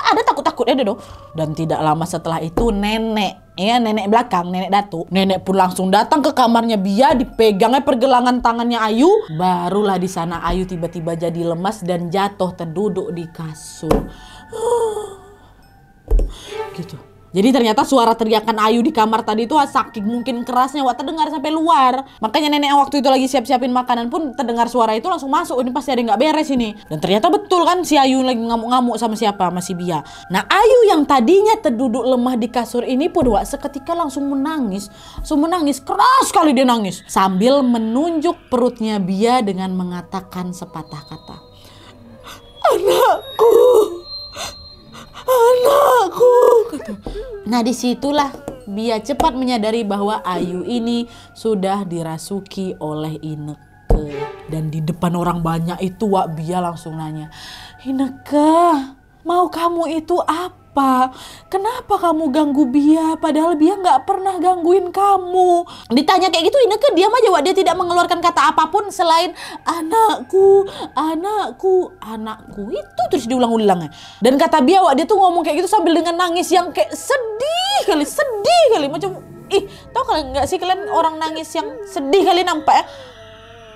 ada takut-takutnya dong dan tidak lama setelah itu nenek ya nenek belakang, nenek datu. Nenek pun langsung datang ke kamarnya Bia, dipegangnya pergelangan tangannya Ayu. Barulah di sana Ayu tiba-tiba jadi lemas dan jatuh terduduk di kasur. [gasps] Ah gitu jadi ternyata suara teriakan Ayu di kamar tadi itu saking mungkin kerasnya Wak terdengar sampai luar. Makanya nenek waktu itu lagi siap-siapin makanan pun terdengar suara itu langsung masuk. Ini pasti ada yang nggak beres ini. Dan ternyata betul kan si Ayu lagi ngamuk-ngamuk sama siapa? Masih Bia. Nah Ayu yang tadinya terduduk lemah di kasur ini pun Wak seketika langsung menangis. Langsung menangis. Keras sekali dia nangis. Sambil menunjuk perutnya Bia dengan mengatakan sepatah kata. Anakku anakku Nah disitulah Bia cepat menyadari bahwa Ayu ini sudah dirasuki oleh Ineke. Dan di depan orang banyak itu Wak Bia langsung nanya, Ineke mau kamu itu apa? apa? Kenapa kamu ganggu Bia? Padahal Bia nggak pernah gangguin kamu. Ditanya kayak gitu, ini ke diam aja, Wak. Dia tidak mengeluarkan kata apapun selain anakku, anakku, anakku. Itu terus diulang-ulangnya. Dan kata Bia, Wak, dia tuh ngomong kayak gitu sambil dengan nangis yang kayak sedih kali, sedih kali. Macam, ih, tau kalian nggak sih kalian orang nangis yang sedih kali nampak ya?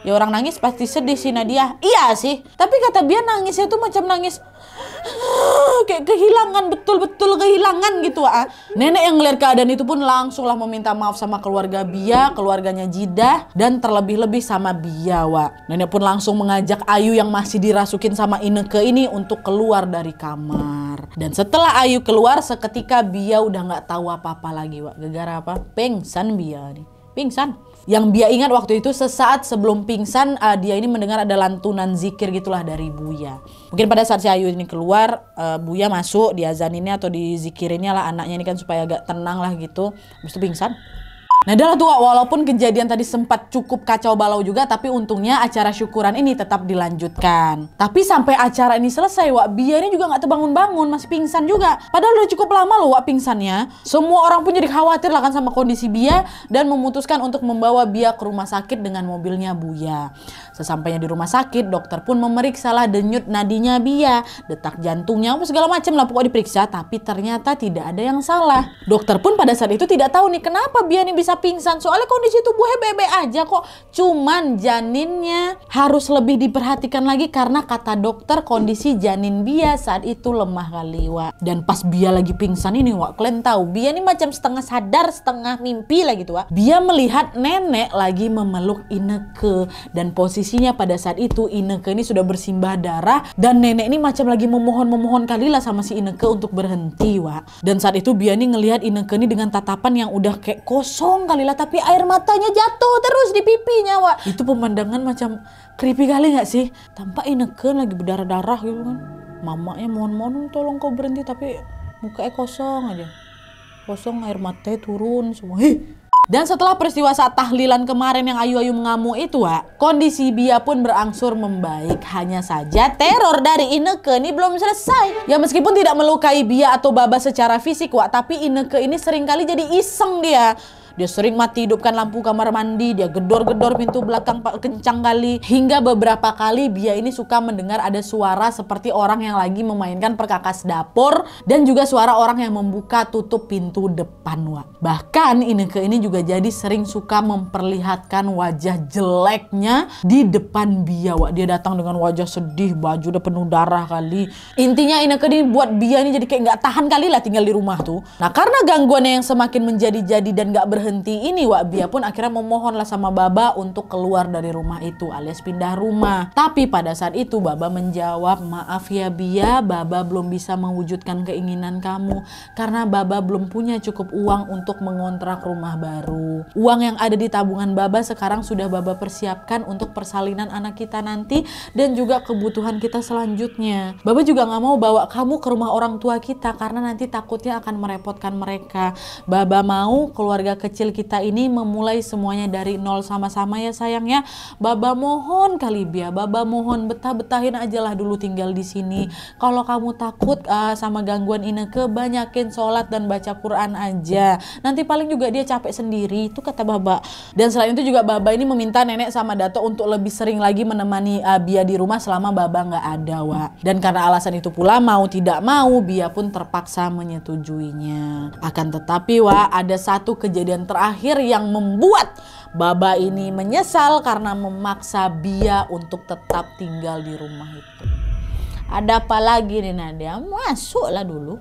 ya orang nangis pasti sedih sih Nadia iya sih tapi kata dia nangisnya tuh macam nangis ah, kayak kehilangan betul-betul kehilangan gitu ah nenek yang ngeliat keadaan itu pun langsunglah meminta maaf sama keluarga Bia keluarganya Jidah dan terlebih-lebih sama Bia wa nenek pun langsung mengajak Ayu yang masih dirasukin sama Ineke ini untuk keluar dari kamar dan setelah Ayu keluar seketika Bia udah gak tahu apa-apa lagi wa gegara apa Pengsan Bia nih pingsan yang dia ingat waktu itu sesaat sebelum pingsan uh, dia ini mendengar ada lantunan zikir gitulah dari Buya. Mungkin pada saat si Ayu ini keluar uh, Buya masuk ini atau di dizikirinnya lah anaknya ini kan supaya agak tenang lah gitu. Habis itu pingsan. Nah, adalah tuh walaupun kejadian tadi sempat cukup kacau balau juga tapi untungnya acara syukuran ini tetap dilanjutkan. Tapi sampai acara ini selesai Wak Bia ini juga gak terbangun-bangun masih pingsan juga. Padahal udah cukup lama loh Wak pingsannya. Semua orang pun jadi khawatir lah kan sama kondisi Bia dan memutuskan untuk membawa Bia ke rumah sakit dengan mobilnya Buya. Sesampainya di rumah sakit dokter pun memeriksa lah denyut nadinya Bia, detak jantungnya apa segala macam lah pokoknya diperiksa tapi ternyata tidak ada yang salah. Dokter pun pada saat itu tidak tahu nih kenapa Bia ini bisa pingsan soalnya kondisi tubuhnya bebe aja kok cuman janinnya harus lebih diperhatikan lagi karena kata dokter kondisi janin Bia saat itu lemah kali Wak dan pas Bia lagi pingsan ini Wak kalian tahu Bia ini macam setengah sadar setengah mimpi lah gitu Wak Bia melihat nenek lagi memeluk Ineke dan posisinya pada saat itu Ineke ini sudah bersimbah darah dan nenek ini macam lagi memohon-memohon kali lah sama si Ineke untuk berhenti Wak dan saat itu Bia ini ngelihat Ineke ini dengan tatapan yang udah kayak kosong ngomong kali lah tapi air matanya jatuh terus di pipinya Wak. Itu pemandangan macam creepy kali nggak sih? Tampak Ineke lagi berdarah-darah gitu kan. Mamanya mohon-mohon tolong kau berhenti tapi mukanya kosong aja. Kosong air matanya turun semua. Hih. Dan setelah peristiwa saat tahlilan kemarin yang ayu-ayu mengamuk itu, Wak, kondisi Bia pun berangsur membaik. Hanya saja teror dari Ineke ini belum selesai. Ya meskipun tidak melukai Bia atau Baba secara fisik, Wak, tapi Ineke ini seringkali jadi iseng dia. Dia sering mati hidupkan lampu kamar mandi, dia gedor-gedor pintu belakang kencang kali. Hingga beberapa kali Bia ini suka mendengar ada suara seperti orang yang lagi memainkan perkakas dapur dan juga suara orang yang membuka tutup pintu depan Wa. Bahkan Ineke ini juga jadi sering suka memperlihatkan wajah jeleknya di depan Bia Wa. Dia datang dengan wajah sedih, baju udah penuh darah kali. Intinya Ineke ini buat Bia ini jadi kayak gak tahan kali lah tinggal di rumah tuh. Nah karena gangguannya yang semakin menjadi-jadi dan gak ber berhenti ini Wak Bia pun akhirnya memohonlah sama Baba untuk keluar dari rumah itu alias pindah rumah. Tapi pada saat itu Baba menjawab, "Maaf ya Bia, Baba belum bisa mewujudkan keinginan kamu karena Baba belum punya cukup uang untuk mengontrak rumah baru. Uang yang ada di tabungan Baba sekarang sudah Baba persiapkan untuk persalinan anak kita nanti dan juga kebutuhan kita selanjutnya. Baba juga gak mau bawa kamu ke rumah orang tua kita karena nanti takutnya akan merepotkan mereka. Baba mau keluarga kecil kecil kita ini memulai semuanya dari nol sama-sama ya sayang ya. Baba mohon kali Bia, Baba mohon betah-betahin aja lah dulu tinggal di sini. Kalau kamu takut uh, sama gangguan Ineke, banyakin sholat dan baca Quran aja. Nanti paling juga dia capek sendiri, itu kata Baba. Dan selain itu juga Baba ini meminta nenek sama Dato untuk lebih sering lagi menemani uh, Bia di rumah selama Baba nggak ada, wa Dan karena alasan itu pula mau tidak mau Bia pun terpaksa menyetujuinya. Akan tetapi wa ada satu kejadian terakhir yang membuat Baba ini menyesal karena memaksa Bia untuk tetap tinggal di rumah itu. Ada apa lagi nih Nadia? Masuklah dulu.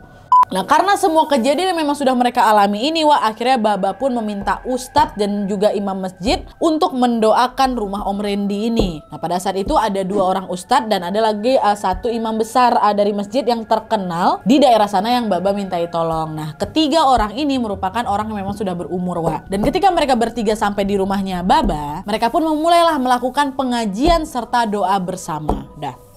Nah karena semua kejadian yang memang sudah mereka alami ini wah akhirnya Baba pun meminta Ustadz dan juga Imam Masjid untuk mendoakan rumah Om Rendi ini. Nah pada saat itu ada dua orang Ustadz dan ada lagi uh, satu Imam besar uh, dari masjid yang terkenal di daerah sana yang Baba mintai tolong. Nah ketiga orang ini merupakan orang yang memang sudah berumur wah. Dan ketika mereka bertiga sampai di rumahnya Baba, mereka pun memulailah melakukan pengajian serta doa bersama. Dah.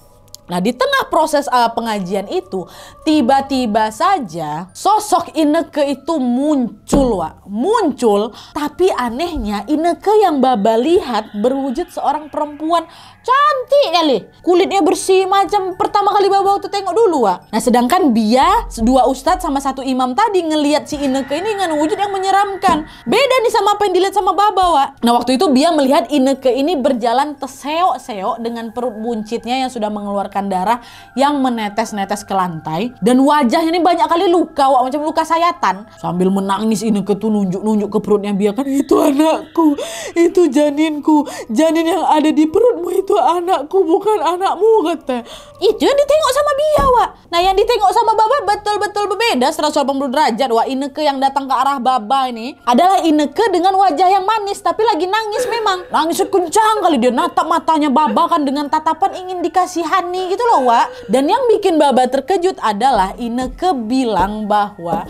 Nah, di tengah proses uh, pengajian itu, tiba-tiba saja sosok Ineke itu muncul, Wak. Muncul, tapi anehnya Ineke yang Baba lihat berwujud seorang perempuan cantik kali. Kulitnya bersih macam pertama kali Baba waktu tengok dulu, Wak. Nah, sedangkan Bia, dua ustadz sama satu imam tadi ngeliat si Ineke ini dengan wujud yang menyeramkan. Beda nih sama apa yang dilihat sama Baba, Wak. Nah, waktu itu Bia melihat Ineke ini berjalan terseok-seok dengan perut buncitnya yang sudah mengeluarkan mengeluarkan darah yang menetes-netes ke lantai dan wajahnya ini banyak kali luka wak macam luka sayatan sambil menangis ini ketu nunjuk-nunjuk ke perutnya Bia kan itu anakku itu janinku janin yang ada di perutmu itu anakku bukan anakmu kata itu yang ditengok sama Bia wak nah yang ditengok sama Baba betul-betul berbeda 180 derajat wak Ineke yang datang ke arah Baba ini adalah Ineke dengan wajah yang manis tapi lagi nangis memang nangis kencang kali dia natap matanya Baba kan dengan tatapan ingin dikasihani gitu loh Wak. Dan yang bikin Baba terkejut adalah Ineke bilang bahwa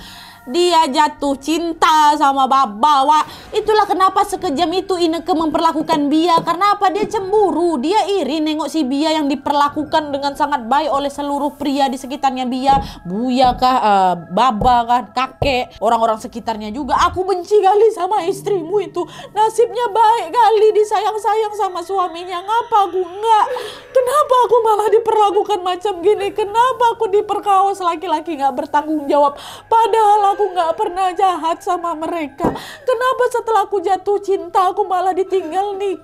dia jatuh cinta sama bapak. Itulah kenapa sekejam itu Ineke memperlakukan Bia. Karena apa? Dia cemburu, dia iri nengok si Bia yang diperlakukan dengan sangat baik oleh seluruh pria di sekitarnya Bia. Buya kah, uh, eh, Baba kah, kakek, orang-orang sekitarnya juga. Aku benci kali sama istrimu itu. Nasibnya baik kali disayang-sayang sama suaminya. Ngapa aku enggak? Kenapa aku malah diperlakukan macam gini? Kenapa aku diperkawas laki-laki nggak bertanggung jawab? Padahal aku nggak pernah jahat sama mereka. Kenapa setelah aku jatuh cinta aku malah ditinggal nih?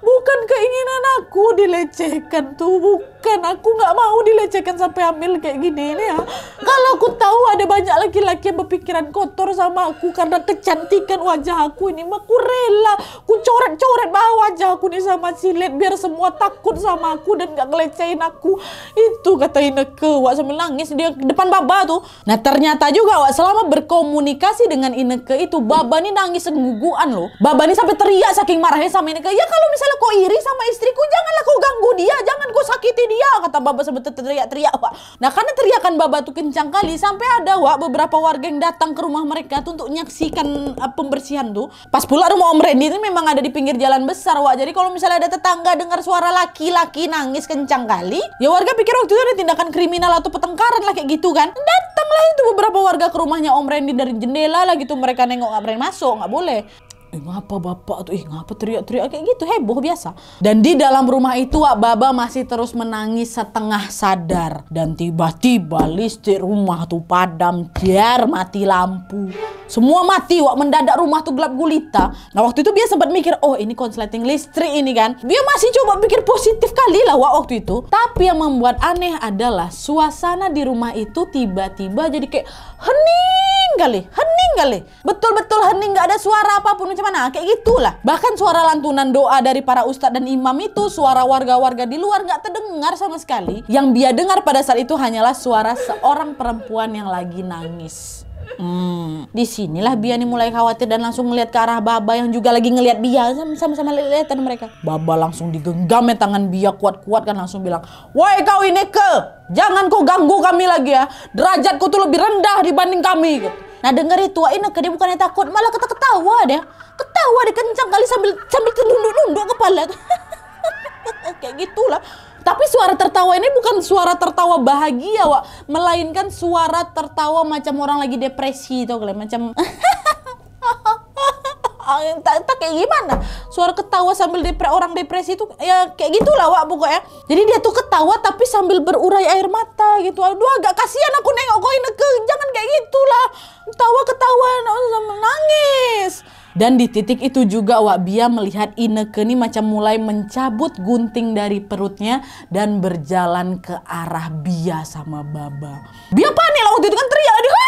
bukan keinginan aku dilecehkan tuh bukan aku nggak mau dilecehkan sampai hamil kayak gini ini ya kalau aku tahu ada banyak laki-laki yang berpikiran kotor sama aku karena kecantikan wajah aku ini mah aku rela aku coret-coret bawah wajah aku ini sama silet biar semua takut sama aku dan nggak ngelecehin aku itu kata Ineke Wak sambil nangis dia depan Baba tuh nah ternyata juga Wak selama berkomunikasi dengan Ineke itu Baba nih nangis seguguan loh Baba nih sampai teriak saking marahnya sama Ineke ya Ya kalau misalnya kau iri sama istriku, janganlah kau ganggu dia, jangan kau sakiti dia, kata Baba sebetulnya teriak-teriak, Wak. Nah, karena teriakan Baba tuh kencang kali, sampai ada Wak beberapa warga yang datang ke rumah mereka tuh untuk menyaksikan uh, pembersihan tuh. Pas pula rumah Om Randy itu memang ada di pinggir jalan besar, Wak. Jadi kalau misalnya ada tetangga dengar suara laki-laki nangis kencang kali, ya warga pikir waktu itu ada tindakan kriminal atau petengkaran lah kayak gitu kan. Datanglah itu beberapa warga ke rumahnya Om Randy dari jendela lah gitu mereka nengok nggak berani masuk, nggak boleh eh ngapa bapak tuh, eh ngapa teriak-teriak kayak gitu, heboh biasa. Dan di dalam rumah itu Wak Baba masih terus menangis setengah sadar. Dan tiba-tiba listrik rumah tuh padam, jar mati lampu. Semua mati Wak, mendadak rumah tuh gelap gulita. Nah waktu itu dia sempat mikir, oh ini konsleting listrik ini kan. Dia masih coba pikir positif kali lah Wak waktu itu. Tapi yang membuat aneh adalah suasana di rumah itu tiba-tiba jadi kayak hening kali, hening kali. Betul-betul hening, gak ada suara apapun gimana? Kayak gitulah. Bahkan suara lantunan doa dari para ustadz dan imam itu suara warga-warga di luar nggak terdengar sama sekali. Yang dia dengar pada saat itu hanyalah suara seorang perempuan yang lagi nangis. Hmm. Disinilah Bia nih mulai khawatir dan langsung melihat ke arah Baba yang juga lagi ngelihat Bia sama-sama lihatan mereka. Baba langsung digenggam ya tangan Bia kuat-kuat kan langsung bilang, Woi kau ini ke, jangan kau ganggu kami lagi ya. Derajatku tuh lebih rendah dibanding kami. Gitu. Nah dengar itu ah, ke dia bukannya takut malah kata ketawa dia. Ketawa dia kencang kali sambil sambil tunduk-nunduk kepala. [laughs] Kayak gitulah. Tapi suara tertawa ini bukan suara tertawa bahagia, Wak. Melainkan suara tertawa macam orang lagi depresi, tau kalian. Macam... [laughs] entah, entah kayak gimana suara ketawa sambil depre, orang depresi itu ya kayak gitulah wak pokoknya jadi dia tuh ketawa tapi sambil berurai air mata gitu aduh agak kasihan aku nengok kau Ineke jangan kayak gitulah ketawa ketawa nangis dan di titik itu juga Wak Bia melihat Ineke ini macam mulai mencabut gunting dari perutnya dan berjalan ke arah Bia sama Baba. Bia panik lah waktu itu kan teriak, aduh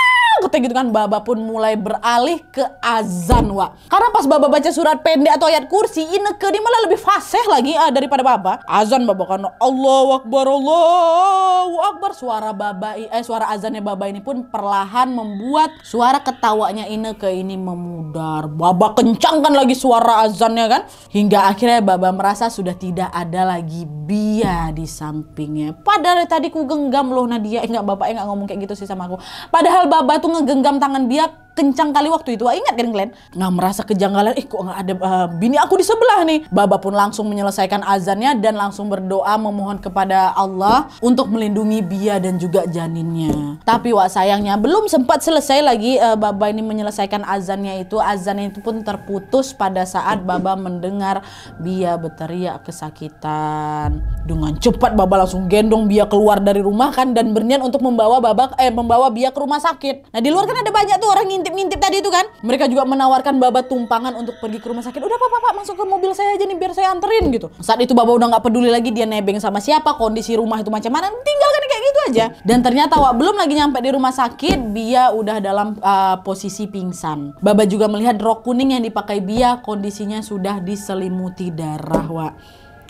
takutnya gitu kan Baba pun mulai beralih ke azan wa karena pas Baba baca surat pendek atau ayat kursi Ineke dia malah lebih fasih lagi ah, daripada Baba azan Baba karena Allah Akbar Allah Akbar suara Baba eh suara azannya Baba ini pun perlahan membuat suara ketawanya Ineke ini memudar Baba kencangkan lagi suara azannya kan hingga akhirnya Baba merasa sudah tidak ada lagi Bia di sampingnya padahal tadi ku genggam loh Nadia eh Bapak enggak eh, ngomong kayak gitu sih sama aku padahal Baba tuh ngegenggam tangan dia kencang kali waktu itu. Wah, ingat kan Glenn? Nah merasa kejanggalan, eh kok nggak ada uh, bini aku di sebelah nih. Baba pun langsung menyelesaikan azannya dan langsung berdoa memohon kepada Allah untuk melindungi Bia dan juga janinnya. Tapi wah sayangnya belum sempat selesai lagi uh, Baba ini menyelesaikan azannya itu. azannya itu pun terputus pada saat Baba mendengar Bia berteriak kesakitan. Dengan cepat Baba langsung gendong Bia keluar dari rumah kan dan berniat untuk membawa Baba eh membawa Bia ke rumah sakit. Nah di luar kan ada banyak tuh orang yang ngintip-ngintip tadi itu kan. Mereka juga menawarkan Baba tumpangan untuk pergi ke rumah sakit. Udah Papa, Pak, masuk ke mobil saya aja nih biar saya anterin gitu. Saat itu Baba udah nggak peduli lagi dia nebeng sama siapa, kondisi rumah itu macam mana, tinggal tinggalkan kayak gitu aja. Dan ternyata Wak belum lagi nyampe di rumah sakit, bia udah dalam uh, posisi pingsan. Baba juga melihat rok kuning yang dipakai Bia kondisinya sudah diselimuti darah, Wak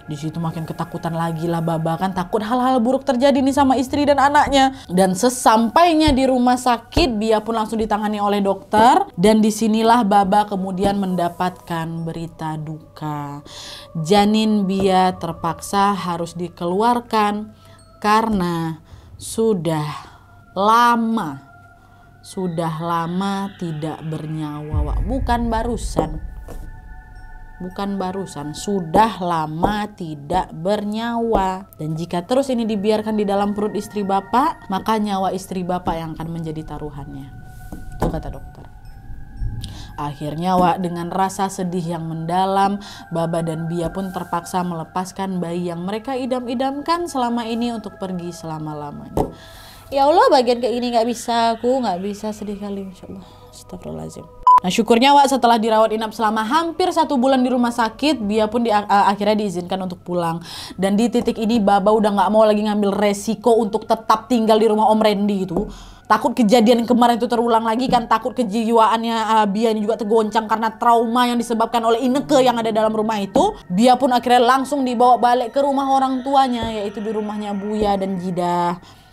di situ makin ketakutan lagi lah baba kan takut hal-hal buruk terjadi nih sama istri dan anaknya dan sesampainya di rumah sakit dia pun langsung ditangani oleh dokter dan disinilah baba kemudian mendapatkan berita duka janin Bia terpaksa harus dikeluarkan karena sudah lama sudah lama tidak bernyawa wak bukan barusan bukan barusan, sudah lama tidak bernyawa. Dan jika terus ini dibiarkan di dalam perut istri bapak, maka nyawa istri bapak yang akan menjadi taruhannya. Itu kata dokter. Akhirnya Wak dengan rasa sedih yang mendalam, Baba dan Bia pun terpaksa melepaskan bayi yang mereka idam-idamkan selama ini untuk pergi selama-lamanya. Ya Allah bagian kayak gini gak bisa aku gak bisa sedih kali Insya Allah Astagfirullahaladzim Nah syukurnya Wak setelah dirawat inap selama hampir satu bulan di rumah sakit, dia pun di, uh, akhirnya diizinkan untuk pulang. Dan di titik ini Baba udah nggak mau lagi ngambil resiko untuk tetap tinggal di rumah Om Randy itu. Takut kejadian kemarin itu terulang lagi kan, takut kejiwaannya uh, Bia ini juga tergoncang karena trauma yang disebabkan oleh Ineke yang ada dalam rumah itu. Bia pun akhirnya langsung dibawa balik ke rumah orang tuanya, yaitu di rumahnya Buya dan Jidah.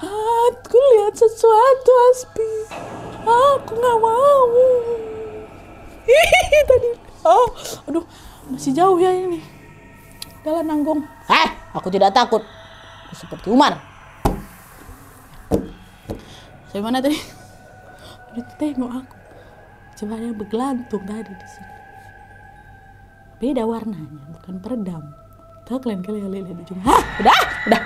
aku lihat sesuatu Aspi aku nggak mau tadi oh aduh masih jauh ya ini jalan nanggung eh aku tidak takut aku seperti Umar saya mana tadi itu tengok aku coba ada bergelantung tadi di sini beda warnanya bukan peredam tak kalian kalian lihat di ujung hah udah udah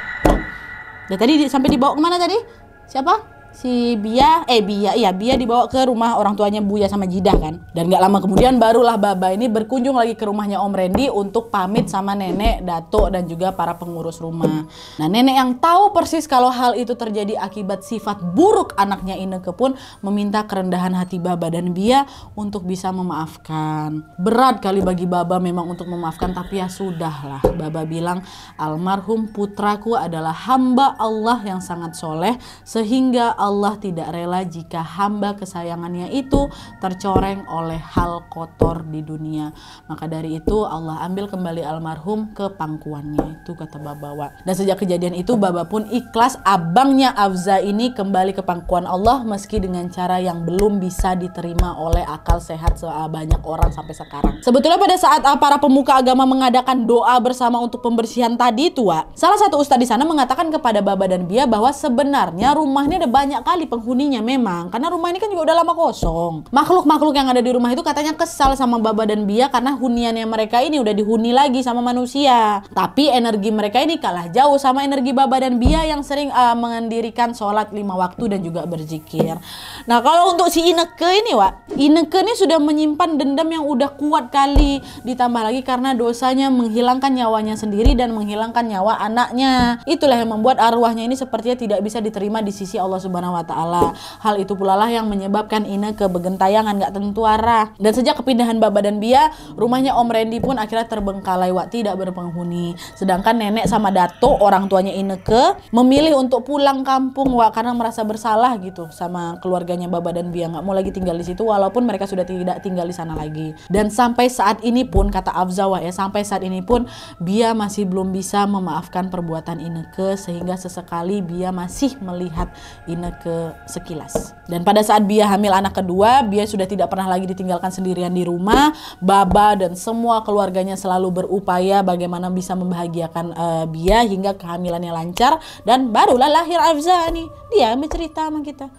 Nah, tadi sampai dibawa kemana tadi? Siapa? si Bia eh Bia iya Bia dibawa ke rumah orang tuanya Buya sama Jidah kan dan gak lama kemudian barulah Baba ini berkunjung lagi ke rumahnya Om Randy untuk pamit sama nenek datuk dan juga para pengurus rumah nah nenek yang tahu persis kalau hal itu terjadi akibat sifat buruk anaknya Ineke pun meminta kerendahan hati Baba dan Bia untuk bisa memaafkan berat kali bagi Baba memang untuk memaafkan tapi ya sudahlah Baba bilang almarhum putraku adalah hamba Allah yang sangat soleh sehingga Allah Allah tidak rela jika hamba kesayangannya itu tercoreng oleh hal kotor di dunia. Maka dari itu Allah ambil kembali almarhum ke pangkuannya. Itu kata Baba. Dan sejak kejadian itu Baba pun ikhlas abangnya Afza ini kembali ke pangkuan Allah meski dengan cara yang belum bisa diterima oleh akal sehat banyak orang sampai sekarang. Sebetulnya pada saat para pemuka agama mengadakan doa bersama untuk pembersihan tadi tua, salah satu ustadz di sana mengatakan kepada Baba dan Bia bahwa sebenarnya rumahnya ada banyak banyak kali penghuninya memang karena rumah ini kan juga udah lama kosong makhluk-makhluk yang ada di rumah itu katanya kesal sama Baba dan Bia karena huniannya mereka ini udah dihuni lagi sama manusia tapi energi mereka ini kalah jauh sama energi Baba dan Bia yang sering uh, eh, mengendirikan sholat lima waktu dan juga berzikir nah kalau untuk si Ineke ini Wak Ineke ini sudah menyimpan dendam yang udah kuat kali ditambah lagi karena dosanya menghilangkan nyawanya sendiri dan menghilangkan nyawa anaknya itulah yang membuat arwahnya ini sepertinya tidak bisa diterima di sisi Allah Subhanahu Subhanahu wa taala. Hal itu pula lah yang menyebabkan Ine ke gak tentu arah. Dan sejak kepindahan Baba dan Bia, rumahnya Om Randy pun akhirnya terbengkalai wak tidak berpenghuni. Sedangkan nenek sama dato orang tuanya ke memilih untuk pulang kampung wak karena merasa bersalah gitu sama keluarganya Baba dan Bia nggak mau lagi tinggal di situ walaupun mereka sudah tidak tinggal di sana lagi. Dan sampai saat ini pun kata Afzawa ya sampai saat ini pun Bia masih belum bisa memaafkan perbuatan Ineke sehingga sesekali Bia masih melihat Ine ke sekilas. Dan pada saat Bia hamil anak kedua, Bia sudah tidak pernah lagi ditinggalkan sendirian di rumah. Baba dan semua keluarganya selalu berupaya bagaimana bisa membahagiakan uh, Bia hingga kehamilannya lancar dan barulah lahir Afza nih. Dia bercerita sama kita.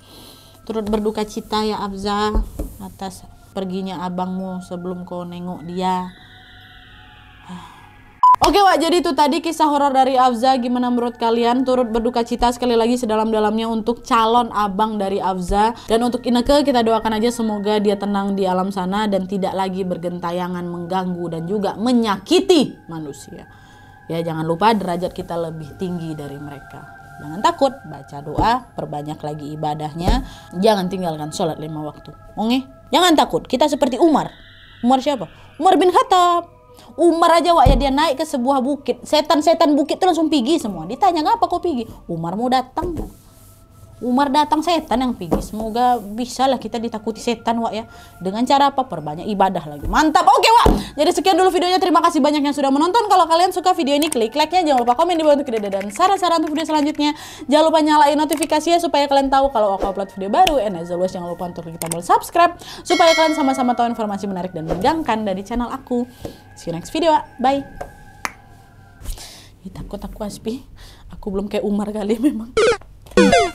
Turut berduka cita ya Afza atas perginya abangmu sebelum kau nengok dia. Oke Wak, jadi itu tadi kisah horor dari Afza. Gimana menurut kalian? Turut berduka cita sekali lagi sedalam-dalamnya untuk calon abang dari Afza. Dan untuk Ineke, kita doakan aja semoga dia tenang di alam sana dan tidak lagi bergentayangan, mengganggu, dan juga menyakiti manusia. Ya jangan lupa derajat kita lebih tinggi dari mereka. Jangan takut, baca doa, perbanyak lagi ibadahnya. Jangan tinggalkan sholat lima waktu. Oke? Jangan takut, kita seperti Umar. Umar siapa? Umar bin Khattab. Umar aja wak ya dia naik ke sebuah bukit. Setan-setan bukit itu langsung pergi semua. Ditanya ngapa kau pergi? Umar mau datang. Umar datang setan yang pergi. Semoga bisalah kita ditakuti setan, Wak ya. Dengan cara apa? Perbanyak ibadah lagi. Mantap. Oke, Wak. Jadi sekian dulu videonya. Terima kasih banyak yang sudah menonton. Kalau kalian suka video ini, klik like-nya. Jangan lupa komen di bawah untuk kredit dan saran-saran untuk video selanjutnya. Jangan lupa nyalain notifikasinya supaya kalian tahu kalau aku upload video baru. And as always, jangan lupa untuk klik tombol subscribe supaya kalian sama-sama tahu informasi menarik dan menegangkan dari channel aku. See you next video. Wak. Bye. Ini takut aku Aspi. Aku belum kayak Umar kali [laughs] memang.